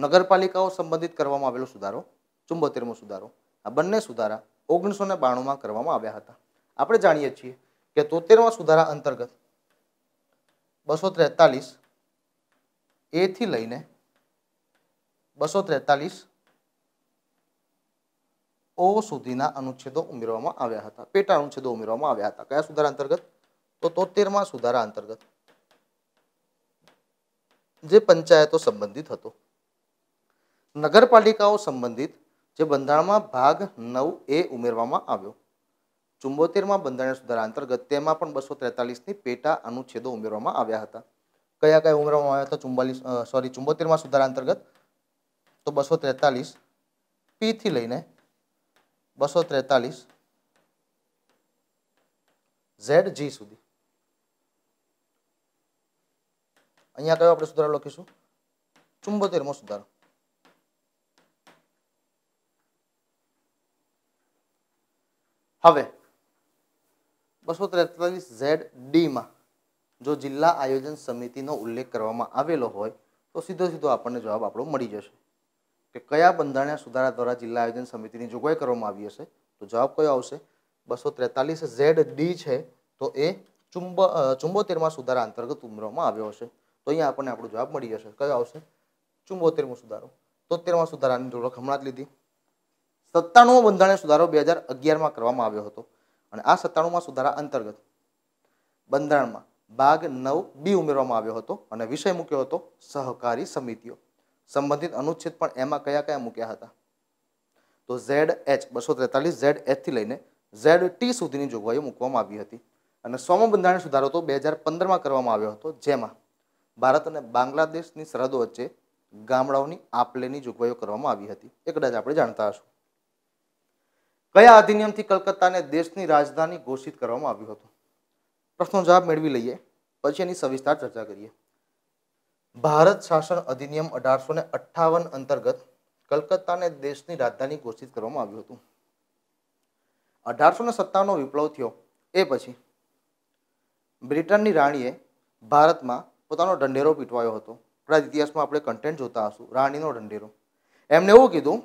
A: નગરપાલિકાઓ સંબંધિત કરવામાં આવેલો સુધારો ચુંબોતેરમો સુધારો આ બંને સુધારા ઓગણીસો ને બાણુંમાં કરવામાં આવ્યા હતા આપણે જાણીએ છીએ કે તોતેરમા સુધારા અંતર્ગત બસો ત્રેતાલીસ એથી લઈને બસો ત્રેતાલીસ ઓ સુધીના અનુચ્છેદો ઉમેરવામાં આવ્યા હતા પેટા અનુચ્છેદો ઉમેરવામાં આવ્યા હતા કયા સુધારા અંતર્ગત તો તોતેરમાં સુધારા અંતર્ગત જે પંચાયતો સંબંધિત હતો નગરપાલિકાઓ સંબંધિત જે બંધારણમાં ભાગ નવ એ ઉમેરવામાં આવ્યો ચુંબોતેરમાં બંધારણ સુધારા અંતર્ગત તેમાં પણ બસો ત્રેતાલીસની પેટા અનુચ્છેદો ઉમેરવામાં આવ્યા હતા કયા કયા ઉમેરવામાં આવ્યા હતા ચુંબાલીસ સોરી ચુંબોતેરમાં સુધારા અંતર્ગત તો બસો ત્રેતાલીસ પીથી લઈને બસો ત્રેતાલીસ ઝેડ જી સુધી અહીંયા કયો આપણે સુધારો લખીશું ચુંબોતેરમો સુધારો હવે બસો ત્રેતાલીસ ઝેડ ડીમાં જો જિલ્લા આયોજન સમિતિનો ઉલ્લેખ કરવામાં આવેલો હોય તો સીધો સીધો આપણને જવાબ આપણો મળી જશે કે કયા બંધારણીય સુધારા દ્વારા જિલ્લા આયોજન સમિતિની જોગવાઈ કરવામાં આવી હશે તો જવાબ કયો આવશે બસો ત્રેતાલીસ ઝેડ ડી છે તો એ ચુંબ ચુંબોતેરમાં સુધારા અંતર્ગત ઉમેરવામાં આવ્યો હશે તો અહીંયા આપણને આપણો જવાબ મળી જશે કયો આવશે ચુંબોતેરમો સુધારો તોતેરમો સુધારાની ઓળખ હમણાં જ લીધી સત્તાણુંમો બંધારણીય સુધારો બે હજાર અગિયારમાં કરવામાં આવ્યો હતો અને આ સત્તાણુંમાં સુધારા અંતર્ગત બંધારણમાં ભાગ નવ બી ઉમેરવામાં આવ્યો હતો અને વિષય મૂક્યો હતો સહકારી સમિતિઓ સંબંધિત અનુચ્છેદ પણ એમાં કયા કયા મૂક્યા હતા તો ઝેડ એચ બસો ત્રેતાલીસ ઝેડ એચથી લઈને ઝેડ ટી સુધીની જોગવાઈઓ મૂકવામાં આવી હતી અને સોમો બંધારણ સુધારો તો બે હજાર પંદરમાં કરવામાં આવ્યો હતો જેમાં ભારત અને બાંગ્લાદેશની સરહદો વચ્ચે ગામડાઓની આપલેની જોગવાઈઓ કરવામાં આવી હતી એ કદાચ આપણે જાણતા હશું કયા અધિનિયમથી કલકત્તાને દેશની રાજધાની ઘોષિત કરવામાં આવ્યું હતું પ્રશ્નો જવાબ મેળવી લઈએ પછી એની સવિસ્તાર ચર્ચા કરીએ ભારત શાસન અધિનિયમ અઢારસો ને અઠ્ઠાવન અંતર્ગત કલકત્તાને દેશની રાજધાની ઘોષિત કરવામાં આવ્યું હતું અઢારસો ને સત્તાવનનો વિપ્લવ થયો એ પછી બ્રિટનની રાણીએ ભારતમાં પોતાનો ઢંઢેરો પીટવાયો હતો કદાચ ઇતિહાસમાં આપણે કન્ટેન્ટ જોતા હશું રાણીનો ઢંઢેરો એમને એવું કીધું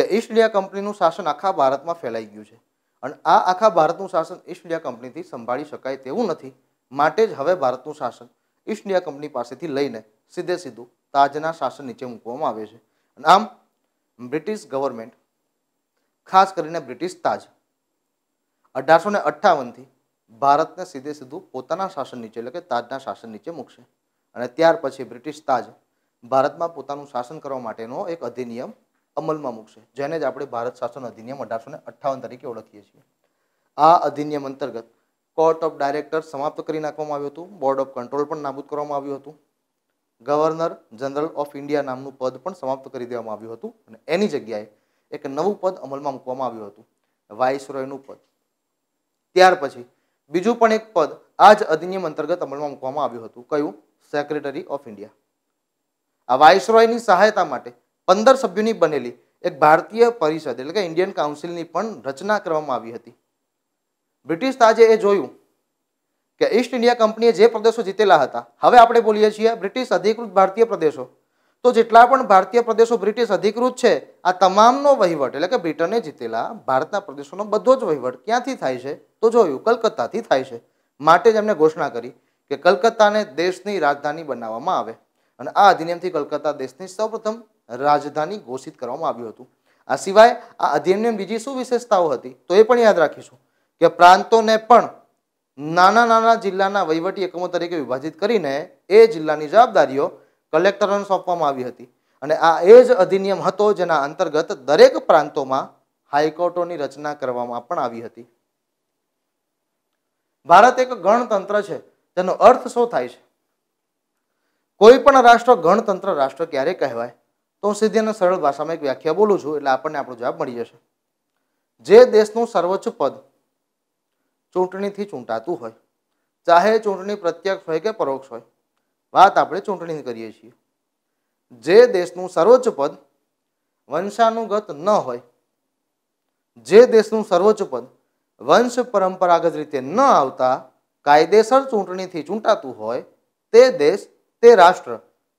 A: કે ઈસ્ટ ઇન્ડિયા કંપનીનું શાસન આખા ભારતમાં ફેલાઈ ગયું છે અને આ આખા ભારતનું શાસન ઈસ્ટ ઇન્ડિયા કંપનીથી સંભાળી શકાય તેવું નથી માટે જ હવે ભારતનું શાસન ઈસ્ટ ઇન્ડિયા કંપની પાસેથી લઈને સીધે સીધું તાજના શાસન નીચે મૂકવામાં આવે છે અને આમ બ્રિટિશ ગવર્મેન્ટ ખાસ કરીને બ્રિટિશ તાજ અઢારસો ને અઠ્ઠાવનથી ભારતને સીધે સીધું પોતાના શાસન નીચે એટલે કે તાજના શાસન નીચે મૂકશે અને ત્યાર પછી બ્રિટિશ તાજ ભારતમાં પોતાનું શાસન કરવા માટેનો એક અધિનિયમ અમલમાં મૂકશે જેને જ આપણે ભારત શાસન અધિનિયમ અઢારસો અઠ્ઠાવન તરીકે ઓળખીએ છીએ આ અધિનિયમ અંતર્ગત કોર્ટ ઓફ ડાયરેક્ટર સમાપ્ત કરી નાખવામાં આવ્યું હતું બોર્ડ ઓફ કંટ્રોલ પણ નાબૂદ કરવામાં આવ્યું હતું ગવર્નર જનરલ ઓફ ઇન્ડિયા નામનું પદ પણ સમાપ્ત કરી દેવામાં આવ્યું હતું અને એની જગ્યાએ એક નવું પદ અમલમાં મૂકવામાં આવ્યું હતું વાઇસરોયનું પદ ત્યાર પછી બીજું પણ એક પદ આ જ અધિનિયમ અંતર્ગત અમલમાં મૂકવામાં આવ્યું હતું કયું સેક્રેટરી ઓફ ઇન્ડિયા આ વાઇસરોયની સહાયતા માટે પંદર સભ્યોની બનેલી એક ભારતીય પરિષદ એટલે કે ઇન્ડિયન કાઉન્સિલની પણ રચના કરવામાં આવી હતી બ્રિટિશ તાજે એ જોયું કે ઈસ્ટ ઇન્ડિયા કંપનીએ જે પ્રદેશો જીતેલા હતા હવે આપણે બોલીએ છીએ બ્રિટિશ અધિકૃત ભારતીય પ્રદેશો તો જેટલા પણ ભારતીય પ્રદેશો બ્રિટિશ અધિકૃત છે આ તમામનો વહીવટ એટલે કે બ્રિટને જીતેલા ભારતના પ્રદેશોનો બધો જ વહીવટ ક્યાંથી થાય છે તો જોયું કલકત્તાથી થાય છે માટે જ એમને ઘોષણા કરી કે કલકત્તાને દેશની રાજધાની બનાવવામાં આવે અને આ અધિનિયમથી કલકત્તા દેશની સૌપ્રથમ રાજધાની ઘોષિત કરવામાં આવ્યું હતું આ સિવાય આ અધિનિયમ બીજી શું વિશેષતાઓ હતી તો એ પણ યાદ રાખીશું કે પ્રાંતોને પણ નાના નાના જિલ્લાના વહીવટી એકમો તરીકે વિભાજિત કરીને એ જિલ્લાની જવાબદારીઓ કલેક્ટરોને સોંપવામાં આવી હતી અને આ એ જ અધિનિયમ હતો જેના અંતર્ગત દરેક પ્રાંતોમાં હાઈકોર્ટોની રચના કરવામાં પણ આવી હતી ભારત એક ગણતંત્ર છે તેનો અર્થ શું થાય છે કોઈ પણ રાષ્ટ્ર ગણતંત્ર રાષ્ટ્ર ક્યારે કહેવાય તો હું સીધી અને સરળ ભાષામાં એક વ્યાખ્યા બોલું છું એટલે આપણને આપણો જવાબ મળી જશે જે દેશનું સર્વોચ્ચ પદ ચૂંટણીથી ચૂંટાતું હોય ચાહે ચૂંટણી પ્રત્યક્ષ હોય કે પરોક્ષ હોય વાત આપણે ચૂંટણીની કરીએ છીએ જે દેશનું સર્વોચ્ચ પદ વંશાનુગત ન હોય જે દેશનું સર્વોચ્ચ પદ વંશ પરંપરાગત રીતે ન આવતા કાયદેસર ચૂંટણીથી ચૂંટાતું હોય તે દેશ તે રાષ્ટ્ર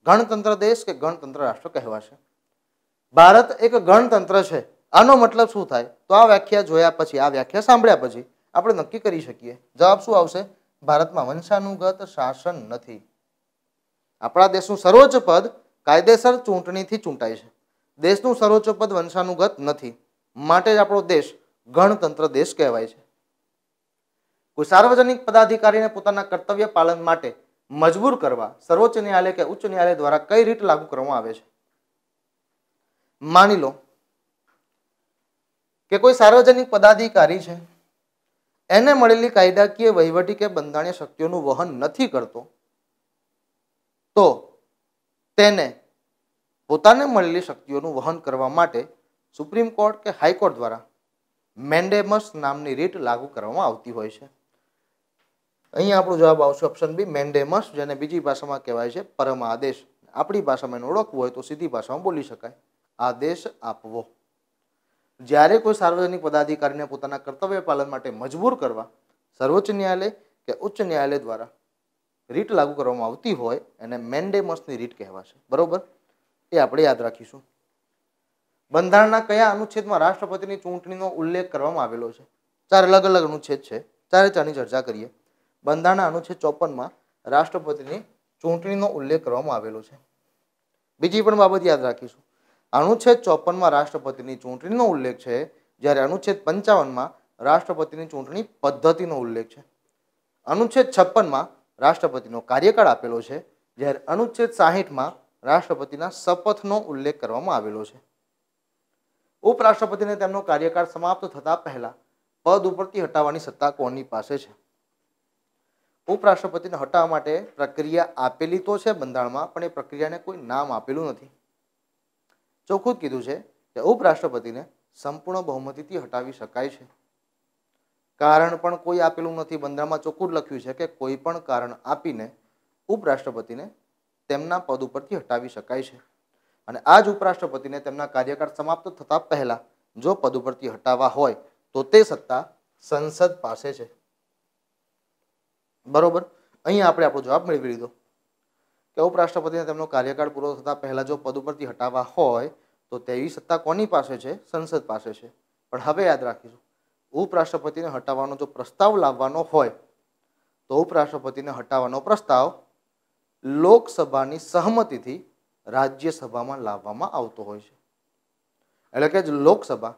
A: ગણતંત્ર દેશ કે ગણતંત્ર રાષ્ટ્ર કહેવાશે ભારત એક ગણતંત્ર છે આનો મતલબ શું થાય તો આ વ્યાખ્યા જોયા પછી આ વ્યાખ્યા સાંભળ્યા પછી આપણે નક્કી કરી શકીએ જવાબ શું આવશે ભારતમાં વંશાનુગત શાસન નથી આપણા દેશનું સર્વોચ્ચ પદ કાયદેસર ચૂંટણીથી ચૂંટાય છે દેશનું સર્વોચ્ચ પદ વંશાનુગત નથી માટે જ આપણો દેશ ગણતંત્ર દેશ કહેવાય છે કોઈ સાર્વજનિક પદાધિકારીને પોતાના કર્તવ્ય પાલન માટે મજબૂર કરવા સર્વોચ્ચ ન્યાયાલય કે ઉચ્ચ ન્યાયાલય દ્વારા કઈ રીત લાગુ કરવામાં આવે છે માની લો કે કોઈ સાર્વજનિક પદાધિકારી છે એને મળેલી કાયદાકીય વહીવટી કે બંધારણીય શક્તિઓનું વહન નથી કરતો તો તેને પોતાને મળેલી શક્તિઓનું વહન કરવા માટે સુપ્રીમ કોર્ટ કે હાઈકોર્ટ દ્વારા મેન્ડેમસ નામની રીટ લાગુ કરવામાં આવતી હોય છે અહીં આપણો જવાબ આવશે ઓપ્શન બી મેન્ડેમસ જેને બીજી ભાષામાં કહેવાય છે પરમ આદેશ આપણી ભાષામાં એને ઓળખવું હોય તો સીધી ભાષામાં બોલી શકાય આદેશ આપવો જ્યારે કોઈ સાર્વજનિક પદાધિકારીને પોતાના કર્તવ્ય પાલન માટે મજબૂર કરવા સર્વોચ્ચ ન્યાયાલય કે ઉચ્ચ ન્યાયાલય દ્વારા રીટ લાગુ કરવામાં આવતી હોય એને મેન્ડેમસની રીટ કહેવાશે બરોબર એ આપણે યાદ રાખીશું બંધારણના કયા અનુચ્છેદમાં રાષ્ટ્રપતિની ચૂંટણીનો ઉલ્લેખ કરવામાં આવેલો છે ચાર અલગ અલગ અનુચ્છેદ છે ચારે ચારની ચર્ચા કરીએ બંધારણના અનુચ્છેદ ચોપનમાં રાષ્ટ્રપતિની ચૂંટણીનો ઉલ્લેખ કરવામાં આવેલો છે બીજી પણ બાબત યાદ રાખીશું અનુચ્છેદ ચોપનમાં રાષ્ટ્રપતિની ચૂંટણીનો ઉલ્લેખ છે જ્યારે અનુચ્છેદ પંચાવનમાં રાષ્ટ્રપતિની ચૂંટણી પદ્ધતિનો ઉલ્લેખ છે અનુચ્છેદ છપ્પનમાં રાષ્ટ્રપતિનો કાર્યકાળ આપેલો છે જ્યારે અનુચ્છેદ સાહીઠમાં રાષ્ટ્રપતિના શપથનો ઉલ્લેખ કરવામાં આવેલો છે ઉપરાષ્ટ્રપતિને તેમનો કાર્યકાળ સમાપ્ત થતા પહેલાં પદ ઉપરથી હટાવવાની સત્તા કોની પાસે છે ઉપરાષ્ટ્રપતિને હટાવવા માટે પ્રક્રિયા આપેલી તો છે બંધારણમાં પણ એ પ્રક્રિયાને કોઈ નામ આપેલું નથી ચોખ્ખું જ કીધું છે કે ઉપરાષ્ટ્રપતિને સંપૂર્ણ બહુમતીથી હટાવી શકાય છે કારણ પણ કોઈ આપેલું નથી બંધારણમાં ચોખ્ખું જ લખ્યું છે કે કોઈ પણ કારણ આપીને ઉપરાષ્ટ્રપતિને તેમના પદ ઉપરથી હટાવી શકાય છે અને આ જ ઉપરાષ્ટ્રપતિને તેમના કાર્યકાળ સમાપ્ત થતાં પહેલાં જો પદ ઉપરથી હટાવવા હોય તો તે સત્તા સંસદ પાસે છે બરોબર અહીંયા આપણે આપણો જવાબ મેળવી લીધો તો ઉપરાષ્ટ્રપતિને તેમનો કાર્યકાળ પૂરો થતા પહેલાં જો પદ ઉપરથી હટાવવા હોય તો તેવી સત્તા કોની પાસે છે સંસદ પાસે છે પણ હવે યાદ રાખીશું ઉપરાષ્ટ્રપતિને હટાવવાનો જો પ્રસ્તાવ લાવવાનો હોય તો ઉપરાષ્ટ્રપતિને હટાવવાનો પ્રસ્તાવ લોકસભાની સહમતિથી રાજ્યસભામાં લાવવામાં આવતો હોય છે એટલે કે જ લોકસભા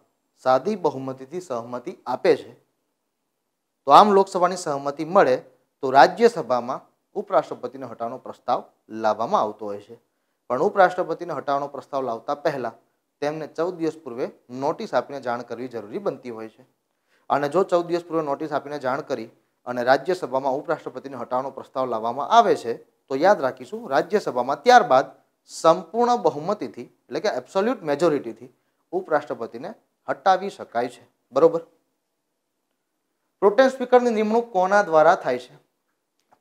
A: સાદી બહુમતીથી સહમતિ આપે છે તો આમ લોકસભાની સહમતિ મળે તો રાજ્યસભામાં ઉપરાષ્ટ્રપતિને હટાવવાનો પ્રસ્તાવ લાવવામાં આવતો હોય છે પણ ઉપરાષ્ટ્રપતિને હટાવવાનો પ્રસ્તાવ લાવતા પહેલાં તેમને ચૌદ દિવસ પૂર્વે નોટિસ આપીને જાણ કરવી જરૂરી બનતી હોય છે અને જો ચૌદ દિવસ પૂર્વે નોટિસ આપીને જાણ કરી અને રાજ્યસભામાં ઉપરાષ્ટ્રપતિને હટાવવાનો પ્રસ્તાવ લાવવામાં આવે છે તો યાદ રાખીશું રાજ્યસભામાં ત્યારબાદ સંપૂર્ણ બહુમતીથી એટલે કે એબ્સોલ્યુટ મેજોરિટીથી ઉપરાષ્ટ્રપતિને હટાવી શકાય છે બરોબર પ્રોટેમ સ્પીકરની નિમણૂક કોના દ્વારા થાય છે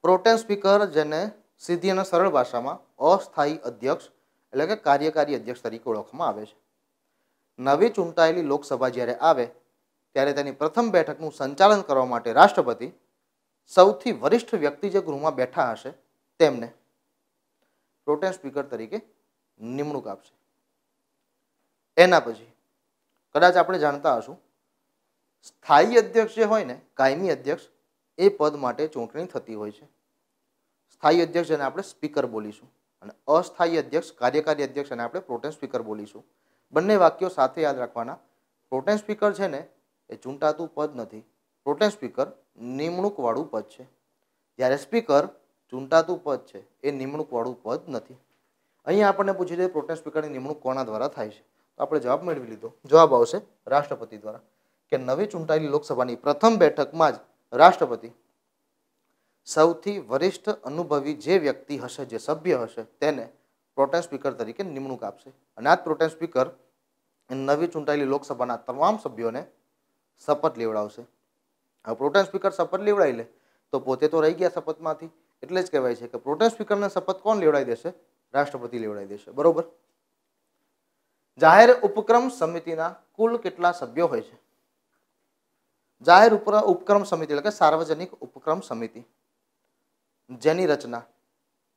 A: પ્રોટેમ સ્પીકર જેને સીધી અને સરળ ભાષામાં અસ્થાયી અધ્યક્ષ એટલે કે કાર્યકારી અધ્યક્ષ તરીકે ઓળખવામાં આવે છે નવી ચૂંટાયેલી લોકસભા જ્યારે આવે ત્યારે તેની પ્રથમ બેઠકનું સંચાલન કરવા માટે રાષ્ટ્રપતિ સૌથી વરિષ્ઠ વ્યક્તિ જે ગૃહમાં બેઠા હશે તેમને પ્રોટેમ સ્પીકર તરીકે નિમણૂક આપશે એના પછી કદાચ આપણે જાણતા હશું સ્થાયી અધ્યક્ષ જે હોય ને કાયમી અધ્યક્ષ એ પદ માટે ચૂંટણી થતી હોય છે સ્થાયી અધ્યક્ષ જેને આપણે સ્પીકર બોલીશું અને અસ્થાયી અધ્યક્ષ કાર્યકારી અધ્યક્ષ અને આપણે પ્રોટેન સ્પીકર બોલીશું બંને વાક્યો સાથે યાદ રાખવાના પ્રોટેન સ્પીકર છે ને એ ચૂંટાતું પદ નથી પ્રોટેન સ્પીકર નિમણૂકવાળું પદ છે જ્યારે સ્પીકર ચૂંટાતું પદ છે એ નિમણૂકવાળું પદ નથી અહીંયા આપણને પૂછી છે પ્રોટેન સ્પીકરની નિમણૂક કોના દ્વારા થાય છે તો આપણે જવાબ મેળવી લીધો જવાબ આવશે રાષ્ટ્રપતિ દ્વારા કે નવી ચૂંટાયેલી લોકસભાની પ્રથમ બેઠકમાં જ રાષ્ટ્રપતિ સૌથી વરિષ્ઠ અનુભવી જે વ્યક્તિ હશે જે સભ્ય હશે તેને પ્રોટેમ સ્પીકર તરીકે નિમણૂક આપશે અને આ જ પ્રોટેમ સ્પીકર નવી ચૂંટાયેલી લોકસભાના તમામ સભ્યોને શપથ લેવડાવશે હવે પ્રોટેમ સ્પીકર શપથ લેવડાવી લે તો પોતે તો રહી ગયા શપથમાંથી એટલે જ કહેવાય છે કે પ્રોટેમ સ્પીકરને શપથ કોણ લેવડાવી દેશે રાષ્ટ્રપતિ લેવડાવી દેશે બરોબર જાહેર ઉપક્રમ સમિતિના કુલ કેટલા સભ્યો હોય છે જાહેર ઉપક્રમ સમિતિ એટલે કે સાર્વજનિક ઉપક્રમ સમિતિ જેની રચના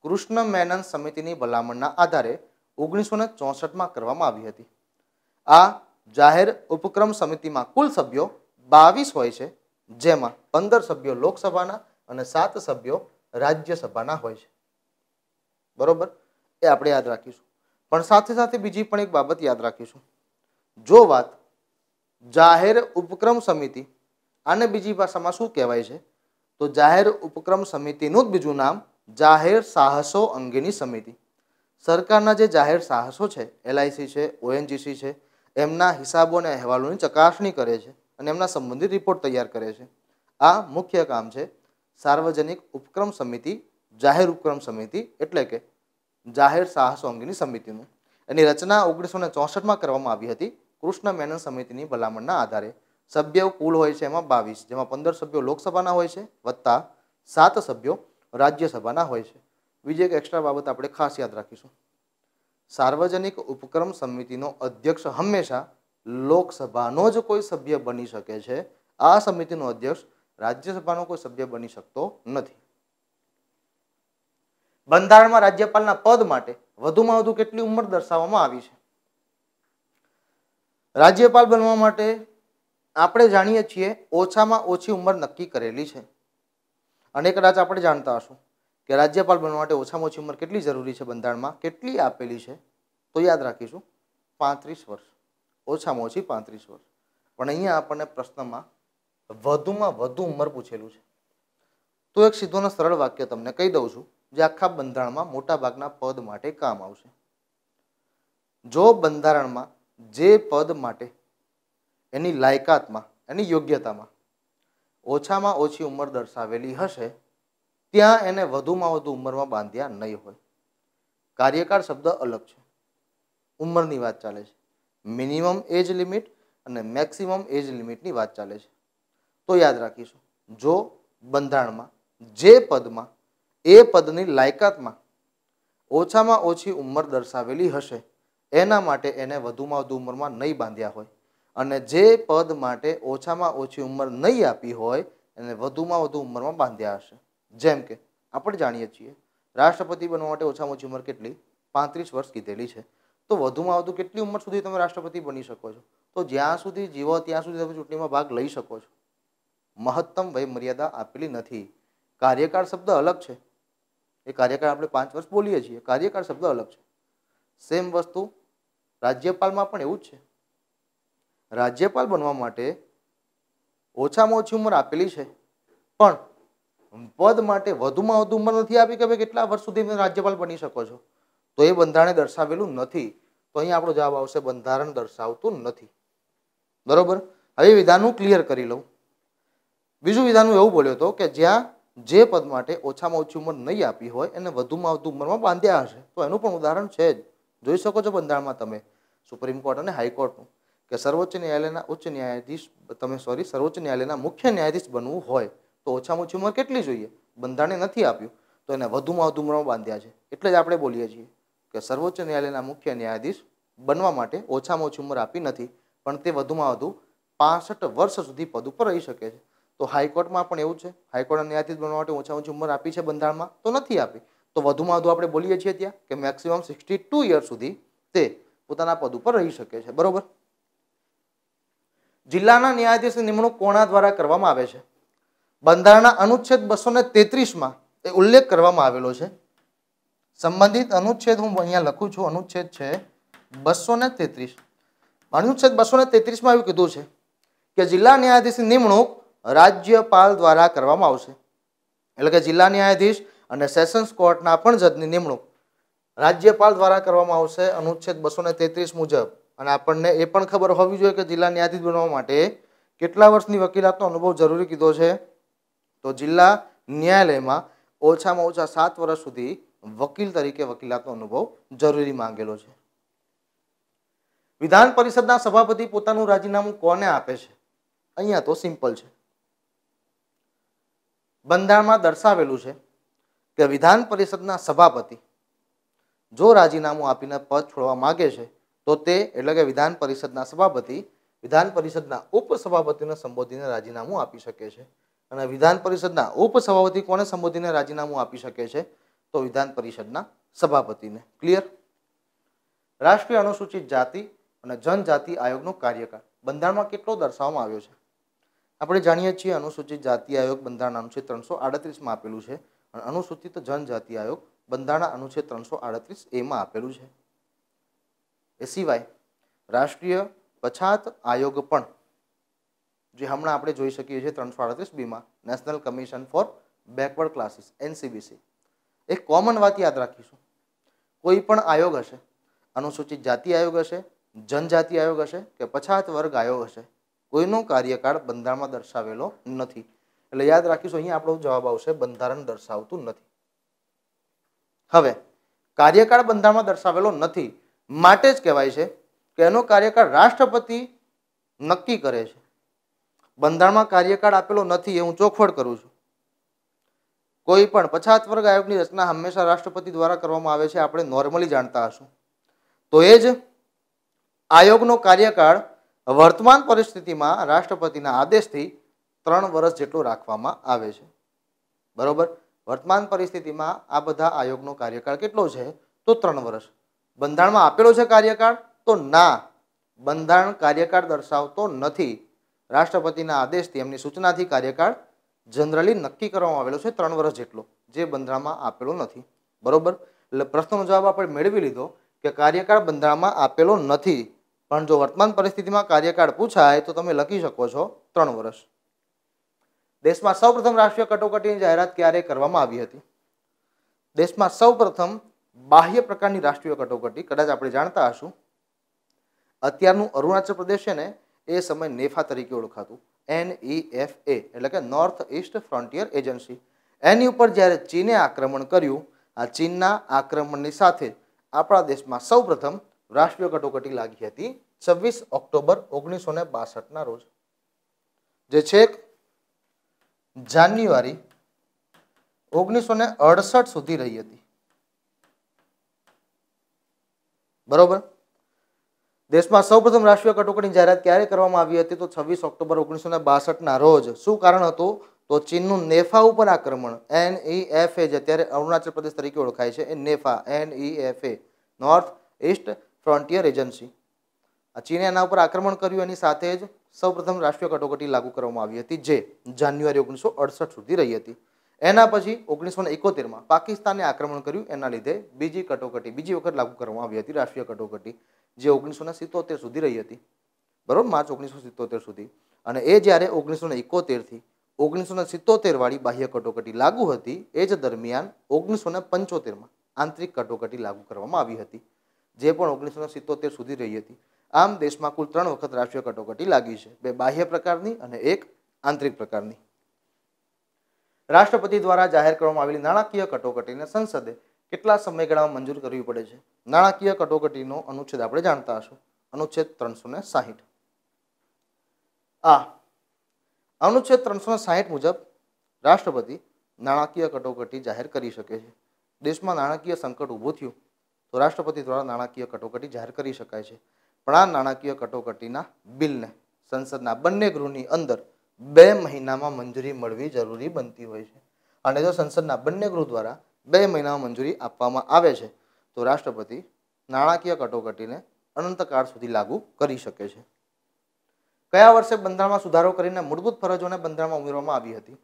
A: કૃષ્ણ મેનન સમિતિની ભલામણના આધારે ઓગણીસો ને ચોસઠમાં કરવામાં આવી હતી આ જાહેર ઉપક્રમ સમિતિમાં કુલ સભ્યો બાવીસ હોય છે જેમાં પંદર સભ્યો લોકસભાના અને સાત સભ્યો રાજ્યસભાના હોય છે બરોબર એ આપણે યાદ રાખીશું પણ સાથે સાથે બીજી પણ એક બાબત યાદ રાખીશું જો વાત જાહેર ઉપક્રમ સમિતિ આને બીજી ભાષામાં શું કહેવાય છે તો જાહેર ઉપક્રમ સમિતિનું જ બીજું નામ જાહેર સાહસો અંગેની સમિતિ સરકારના જે જાહેર સાહસો છે એલઆઈસી છે ઓએનજીસી છે એમના હિસાબો અને અહેવાલોની ચકાસણી કરે છે અને એમના સંબંધિત રિપોર્ટ તૈયાર કરે છે આ મુખ્ય કામ છે સાર્વજનિક ઉપક્રમ સમિતિ જાહેર ઉપક્રમ સમિતિ એટલે કે જાહેર સાહસો અંગેની સમિતિનું એની રચના ઓગણીસો ને ચોસઠમાં કરવામાં આવી હતી કૃષ્ણ મેનન સમિતિની ભલામણના આધારે સભ્યો કુલ હોય છે એમાં બાવીસ જેમાં પંદર સભ્યો લોકસભાના હોય છે વત્તા સાત સભ્યો રાજ્યસભાના હોય છે બીજી એક એક્સ્ટ્રા બાબત આપણે ખાસ યાદ રાખીશું સાર્વજનિક ઉપક્રમ સમિતિનો અધ્યક્ષ હંમેશા લોકસભાનો જ કોઈ સભ્ય બની શકે છે આ સમિતિનો અધ્યક્ષ રાજ્યસભાનો કોઈ સભ્ય બની શકતો નથી બંધારણમાં રાજ્યપાલના પદ માટે વધુમાં વધુ કેટલી ઉંમર દર્શાવવામાં આવી છે રાજ્યપાલ બનવા માટે આપણે જાણીએ છીએ ઓછામાં ઓછી ઉંમર નક્કી કરેલી છે અને કદાચ આપણે જાણતા હશું કે રાજ્યપાલ બનવા માટે ઓછામાં ઓછી ઉંમર કેટલી જરૂરી છે બંધારણમાં કેટલી આપેલી છે તો યાદ રાખીશું પાંત્રીસ વર્ષ ઓછામાં ઓછી પાંત્રીસ વર્ષ પણ અહીંયા આપણને પ્રશ્નમાં વધુમાં વધુ ઉંમર પૂછેલું છે તો એક સીધોને સરળ વાક્ય તમને કહી દઉં છું જે આખા બંધારણમાં મોટાભાગના પદ માટે કામ આવશે જો બંધારણમાં જે પદ માટે એની લાયકાતમાં એની યોગ્યતામાં ઓછામાં ઓછી ઉંમર દર્શાવેલી હશે ત્યાં એને વધુમાં વધુ ઉંમરમાં બાંધ્યા નહીં હોય કાર્યકાળ શબ્દ અલગ છે ઉંમરની વાત ચાલે છે મિનિમમ એજ લિમિટ અને મેક્સિમમ એજ લિમિટની વાત ચાલે છે તો યાદ રાખીશું જો બંધારણમાં જે પદમાં એ પદની લાયકાતમાં ઓછામાં ઓછી ઉંમર દર્શાવેલી હશે એના માટે એને વધુમાં વધુ ઉંમરમાં નહીં બાંધ્યા હોય અને જે પદ માટે ઓછામાં ઓછી ઉંમર નહીં આપી હોય એને વધુમાં વધુ ઉંમરમાં બાંધ્યા હશે જેમ કે આપણે જાણીએ છીએ રાષ્ટ્રપતિ બનવા માટે ઓછામાં ઓછી ઉંમર કેટલી પાંત્રીસ વર્ષ કીધેલી છે તો વધુમાં વધુ કેટલી ઉંમર સુધી તમે રાષ્ટ્રપતિ બની શકો છો તો જ્યાં સુધી જીવો ત્યાં સુધી તમે ચૂંટણીમાં ભાગ લઈ શકો છો મહત્તમ વય મર્યાદા આપેલી નથી કાર્યકાળ શબ્દ અલગ છે એ કાર્યકાળ આપણે પાંચ વર્ષ બોલીએ છીએ કાર્યકાળ શબ્દ અલગ છે સેમ વસ્તુ રાજ્યપાલમાં પણ એવું જ છે રાજ્યપાલ બનવા માટે ઓછામાં ઓછી ઉંમર આપેલી છે પણ પદ માટે વધુમાં વધુ ઉંમર નથી આપી કે ભાઈ કેટલા વર્ષ સુધી તમે રાજ્યપાલ બની શકો છો તો એ બંધારણે દર્શાવેલું નથી તો અહીં આપણો જવાબ આવશે બંધારણ દર્શાવતું નથી બરોબર હવે વિધાન ક્લિયર કરી લઉં બીજું વિધાન એવું બોલ્યો હતો કે જ્યાં જે પદ માટે ઓછામાં ઓછી ઉંમર નહીં આપી હોય એને વધુમાં વધુ ઉંમરમાં બાંધ્યા હશે તો એનું પણ ઉદાહરણ છે જ જોઈ શકો છો બંધારણમાં તમે સુપ્રીમ કોર્ટ અને હાઈકોર્ટનું કે સર્વોચ્ચ ન્યાયાલયના ઉચ્ચ ન્યાયાધીશ તમે સોરી સર્વોચ્ચ ન્યાયાલયના મુખ્ય ન્યાયાધીશ બનવું હોય તો ઓછામાં ઓછી ઉંમર કેટલી જોઈએ બંધારણે નથી આપ્યું તો એને વધુમાં વધુ ઉંમરમાં બાંધ્યા છે એટલે જ આપણે બોલીએ છીએ કે સર્વોચ્ચ ન્યાયાલયના મુખ્ય ન્યાયાધીશ બનવા માટે ઓછામાં ઓછી ઉંમર આપી નથી પણ તે વધુમાં વધુ પાસઠ વર્ષ સુધી પદ ઉપર રહી શકે છે તો હાઈકોર્ટમાં પણ એવું છે હાઈકોર્ટના ન્યાયાધીશ બનવા માટે ઓછામાં ઓછી ઉંમર આપી છે બંધારણમાં તો નથી આપી તો વધુમાં વધુ આપણે બોલીએ છીએ ત્યાં કે મેક્સિમમ સિક્સટી ટુ યર સુધી તે પોતાના પદ ઉપર રહી શકે છે બરાબર જિલ્લાના ન્યાયાધીશની નિમણૂક કોણા દ્વારા કરવામાં આવે છે બંધારણના અનુચ્છેદ બસો ને તેત્રીસમાં એ ઉલ્લેખ કરવામાં આવેલો છે સંબંધિત અનુચ્છેદ હું અહીંયા લખું છું અનુચ્છેદ છે બસો ને તેત્રીસ અનુચ્છેદ બસો ને તેત્રીસમાં એવું કીધું છે કે જિલ્લા ન્યાયાધીશની નિમણૂક રાજ્યપાલ દ્વારા કરવામાં આવશે એટલે કે જિલ્લા ન્યાયાધીશ અને સેશન્સ કોર્ટના પણ જજની નિમણૂક રાજ્યપાલ દ્વારા કરવામાં આવશે અનુચ્છેદ બસો ને તેત્રીસ મુજબ અને આપણને એ પણ ખબર હોવી જોઈએ કે જિલ્લા ન્યાયાધીશ બનવા માટે કેટલા વર્ષની વકીલાતનો અનુભવ જરૂરી કીધો છે તો જિલ્લા ન્યાયાલયમાં ઓછામાં ઓછા સાત વર્ષ સુધી વકીલ તરીકે વકીલાતનો અનુભવ જરૂરી માંગેલો છે વિધાન પરિષદના સભાપતિ પોતાનું રાજીનામું કોને આપે છે અહીંયા તો સિમ્પલ છે બંધારણમાં દર્શાવેલું છે કે વિધાન પરિષદના સભાપતિ જો રાજીનામું આપીને પદ છોડવા માગે છે તો તે એટલે કે વિધાન પરિષદના સભાપતિ વિધાન પરિષદના ઉપસભાપતિને સંબોધીને રાજીનામું આપી શકે છે અને વિધાન પરિષદના ઉપસભાપતિ કોને સંબોધીને રાજીનામું આપી શકે છે તો વિધાન પરિષદના સભાપતિને ક્લિયર રાષ્ટ્રીય અનુસૂચિત જાતિ અને જનજાતિ આયોગનો કાર્યકાળ બંધારણમાં કેટલો દર્શાવવામાં આવ્યો છે આપણે જાણીએ છીએ અનુસૂચિત જાતિ આયોગ બંધારણ અનુચ્છેદ ત્રણસો આડત્રીસમાં આપેલું છે અને અનુસૂચિત જનજાતિ આયોગ બંધારણ અનુચ્છેદ ત્રણસો આડત્રીસ એમાં આપેલું છે એ સિવાય રાષ્ટ્રીય પછાત આયોગ પણ જે હમણાં આપણે જોઈ શકીએ છીએ ત્રણસો અડત્રીસ બીમાં national commission for backward classes NCBC એક કોમન વાત યાદ રાખીશું કોઈ પણ આયોગ હશે અનુસૂચિત જાતિ આયોગ હશે જનજાતિ આયોગ હશે કે પછાત વર્ગ આયોગ હશે કોઈનો કાર્યકાળ બંધારણમાં દર્શાવેલો નથી એટલે યાદ રાખીશું અહીંયા આપણો જવાબ આવશે બંધારણ દર્શાવતું નથી હવે કાર્યકાળ બંધારણમાં દર્શાવેલો નથી માટે જ કહેવાય છે કે એનો કાર્યકાળ રાષ્ટ્રપતિ નક્કી કરે છે બંધારણમાં કાર્યકાળ આપેલો નથી એ હું ચોખવડ કરું છું કોઈ પણ પછાત વર્ગ આયોગની રચના હંમેશા રાષ્ટ્રપતિ દ્વારા કરવામાં આવે છે આપણે નોર્મલી જાણતા હશું તો એ જ આયોગનો કાર્યકાળ વર્તમાન પરિસ્થિતિમાં રાષ્ટ્રપતિના આદેશથી ત્રણ વર્ષ જેટલો રાખવામાં આવે છે બરોબર વર્તમાન પરિસ્થિતિમાં આ બધા આયોગનો કાર્યકાળ કેટલો છે તો ત્રણ વર્ષ બંધારણમાં આપેલો છે કાર્યકાળ તો ના બંધારણ કાર્યકાળ દર્શાવતો નથી રાષ્ટ્રપતિના આદેશથી એમની સૂચનાથી કાર્યકાળ જનરલી નક્કી કરવામાં આવેલો છે ત્રણ વર્ષ જેટલો જે બંધારણમાં આપેલો નથી બરોબર એટલે પ્રશ્નનો જવાબ આપણે મેળવી લીધો કે કાર્યકાળ બંધારણમાં આપેલો નથી પણ જો વર્તમાન પરિસ્થિતિમાં કાર્યકાળ પૂછાય તો તમે લખી શકો છો ત્રણ વર્ષ દેશમાં સૌપ્રથમ રાષ્ટ્રીય કટોકટીની જાહેરાત ક્યારે કરવામાં આવી હતી દેશમાં સૌપ્રથમ બાહ્ય પ્રકારની રાષ્ટ્રીય કટોકટી કદાચ આપણે જાણતા હશું અત્યારનું અરુણાચલ પ્રદેશ છે ને એ સમય નેફા તરીકે ઓળખાતું એન એફ એ એટલે કે નોર્થ ઇસ્ટ ફ્રન્ટિયર એજન્સી એની ઉપર જ્યારે ચીને આક્રમણ કર્યું આ ચીનના આક્રમણની સાથે આપણા દેશમાં સૌપ્રથમ રાષ્ટ્રીય કટોકટી લાગી હતી છવ્વીસ ઓક્ટોબર ઓગણીસો ને બાસઠના રોજ જે છેક જાન્યુઆરી ઓગણીસો ને અડસઠ સુધી રહી હતી બરાબર દેશમાં સૌપ્રથમ રાષ્ટ્રીય કટોકટીની જાહેરાત ક્યારે કરવામાં આવી હતી તો છવ્વીસ ઓક્ટોબર ઓગણીસો ને બાસઠના રોજ શું કારણ હતું તો ચીનનું નેફા ઉપર આક્રમણ એન ઈ એફ એ જે અત્યારે અરુણાચલ પ્રદેશ તરીકે ઓળખાય છે એ NEFA N E F A north east frontier agency આ ચીને એના ઉપર આક્રમણ કર્યું એની સાથે જ સૌપ્રથમ રાષ્ટ્રીય કટોકટી લાગુ કરવામાં આવી હતી જે જાન્યુઆરી ઓગણીસો અડસઠ સુધી રહી હતી એના પછી ઓગણીસો ને એકોતેરમાં પાકિસ્તાને આક્રમણ કર્યું એના લીધે બીજી કટોકટી બીજી વખત લાગુ કરવામાં આવી હતી રાષ્ટ્રીય કટોકટી જે ઓગણીસો ને સિત્તોતેર સુધી રહી હતી બરાબર માર્ચ ઓગણીસો સિત્તોતેર સુધી અને એ જ્યારે ઓગણીસો ને એકોતેરથી ઓગણીસો ને સિત્તોતેર બાહ્ય કટોકટી લાગુ હતી એ જ દરમિયાન ઓગણીસો ને પંચોતેરમાં આંતરિક કટોકટી લાગુ કરવામાં આવી હતી જે પણ ઓગણીસો ને સિત્તોતેર સુધી રહી હતી આમ દેશમાં કુલ ત્રણ વખત રાષ્ટ્રીય કટોકટી લાગી છે બે બાહ્ય પ્રકારની અને એક આંતરિક પ્રકારની રાષ્ટ્રપતિ દ્વારા જાહેર કરવામાં આવેલી નાણાકીય કટોકટીને સંસદે કેટલા સમયગાળામાં મંજૂર કરવી પડે છે નાણાકીય કટોકટીનો અનુચ્છેદ આપણે જાણતા હશું અનુચ્છેદ ત્રણસો ને સાહીઠ આ અનુચ્છેદ ત્રણસો ને સાહીઠ મુજબ રાષ્ટ્રપતિ નાણાકીય કટોકટી જાહેર કરી શકે છે દેશમાં નાણાકીય સંકટ ઊભું થયું તો રાષ્ટ્રપતિ દ્વારા નાણાકીય કટોકટી જાહેર કરી શકાય છે પણ આ નાણાકીય કટોકટીના બિલને સંસદના બંને ગૃહની અંદર બે મહિનામાં મંજૂરી મળવી જરૂરી બનતી હોય છે અને જો સંસદના બંને ગૃહ દ્વારા બે મહિનામાં મંજૂરી આપવામાં આવે છે તો રાષ્ટ્રપતિ નાણાકીય કટોકટીને અનંતકાળ સુધી લાગુ કરી શકે છે કયા વર્ષે બંધારણમાં સુધારો કરીને મૂળભૂત ફરજોને બંધારણમાં ઉમેરવામાં આવી હતી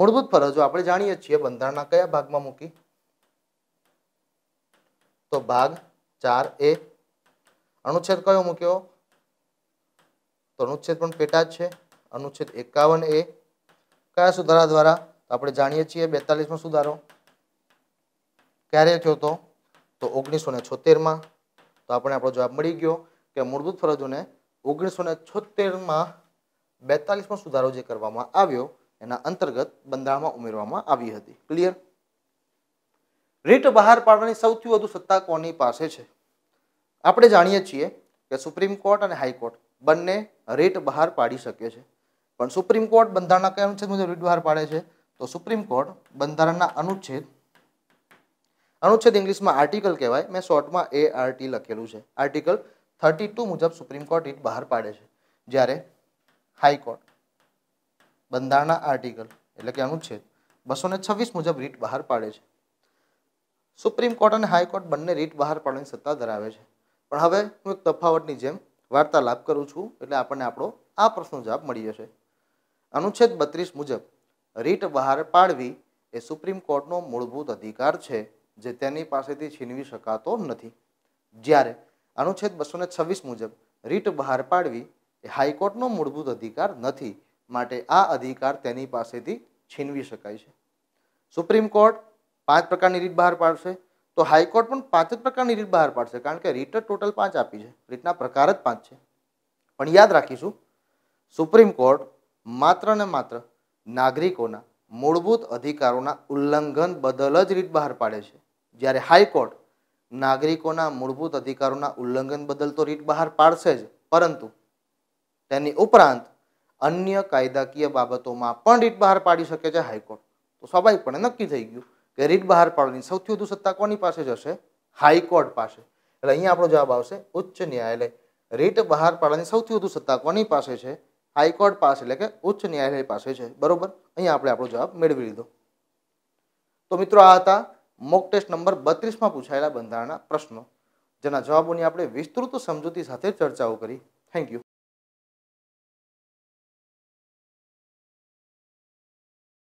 A: મૂળભૂત ફરજો આપણે જાણીએ છીએ બંધારણના કયા ભાગમાં મૂકી તો ભાગ ચાર એ અનુચ્છેદ કયો મૂક્યો તો અનુચ્છેદ પણ પેટા જ છે અનુચ્છેદ એકાવન એ કયા સુધારા દ્વારા આપણે જાણીએ છીએ બેતાલીસમાં સુધારો ક્યારે થયો હતો તો ઓગણીસો ને છોતેરમાં તો આપણે આપણો જવાબ મળી ગયો કે મૂળભૂત ફરજોને ઓગણીસો ને છોતેરમાં બેતાલીસમાં સુધારો જે કરવામાં આવ્યો એના અંતર્ગત બંધારણમાં ઉમેરવામાં આવી હતી ક્લિયર રીટ બહાર પાડવાની સૌથી વધુ સત્તા કોની પાસે છે આપણે જાણીએ છીએ કે સુપ્રીમ કોર્ટ અને હાઈકોર્ટ બંને રીટ બહાર પાડી શકે છે પણ સુપ્રીમ કોર્ટ બંધારણના કયા અનુચ્છેદ મુજબ રીટ બહાર પાડે છે તો સુપ્રીમ કોર્ટ બંધારણના અનુચ્છેદ અનુચ્છેદ ઇંગ્લિશમાં આર્ટિકલ કહેવાય મેં શોર્ટમાં એ આરટી લખેલું છે આર્ટિકલ થર્ટી ટુ મુજબ સુપ્રીમ કોર્ટ રીટ બહાર પાડે છે જ્યારે હાઈકોર્ટ બંધારણના આર્ટિકલ એટલે કે અનુચ્છેદ બસો છવ્વીસ મુજબ રીટ બહાર પાડે છે સુપ્રીમ કોર્ટ અને હાઈકોર્ટ બંને રીટ બહાર પાડવાની સત્તા ધરાવે છે પણ હવે હું એક તફાવતની જેમ વાર્તાલાપ કરું છું એટલે આપણને આપણો આ પ્રશ્નનો જવાબ મળી જશે અનુચ્છેદ બત્રીસ મુજબ રીટ બહાર પાડવી એ સુપ્રીમ કોર્ટનો મૂળભૂત અધિકાર છે જે તેની પાસેથી છીનવી શકાતો નથી જ્યારે અનુચ્છેદ બસો છવ્વીસ મુજબ રીટ બહાર પાડવી એ હાઈકોર્ટનો મૂળભૂત અધિકાર નથી માટે આ અધિકાર તેની પાસેથી છીનવી શકાય છે સુપ્રીમ કોર્ટ પાંચ પ્રકારની રીટ બહાર પાડશે તો હાઈકોર્ટ પણ પાંચ જ પ્રકારની રીટ બહાર પાડશે કારણ કે રીટ ટોટલ પાંચ આપી છે રીટના પ્રકાર જ પાંચ છે પણ યાદ રાખીશું સુપ્રીમ કોર્ટ માત્ર ને માત્ર નાગરિકોના મૂળભૂત અધિકારોના ઉલ્લંઘન બદલ જ રીત બહાર પાડે છે જ્યારે હાઈકોર્ટ નાગરિકોના મૂળભૂત અધિકારોના ઉલ્લંઘન બદલ તો રીટ બહાર પાડશે જ પરંતુ તેની ઉપરાંત અન્ય કાયદાકીય બાબતોમાં પણ રીટ બહાર પાડી શકે છે હાઈકોર્ટ તો સ્વાભાવિકપણે નક્કી થઈ ગયું કે રીટ બહાર પાડવાની સૌથી વધુ સત્તા કોની પાસે જશે હાઈકોર્ટ પાસે એટલે અહીંયા આપણો જવાબ આવશે ઉચ્ચ ન્યાયાલય રીટ બહાર પાડવાની સૌથી વધુ સત્તા કોની પાસે છે હાઈકોર્ટ પાસે એટલે કે ઉચ્ચ ન્યાયાલય પાસે છે બરોબર અહીંયા આપણે આપણો જવાબ મેળવી લીધો તો મિત્રો આ હતા મોક ટેસ્ટ નંબર બત્રીસમાં પૂછાયેલા બંધારણના પ્રશ્નો જેના જવાબોની આપણે વિસ્તૃત સમજૂતી સાથે ચર્ચાઓ કરી થેન્ક યુ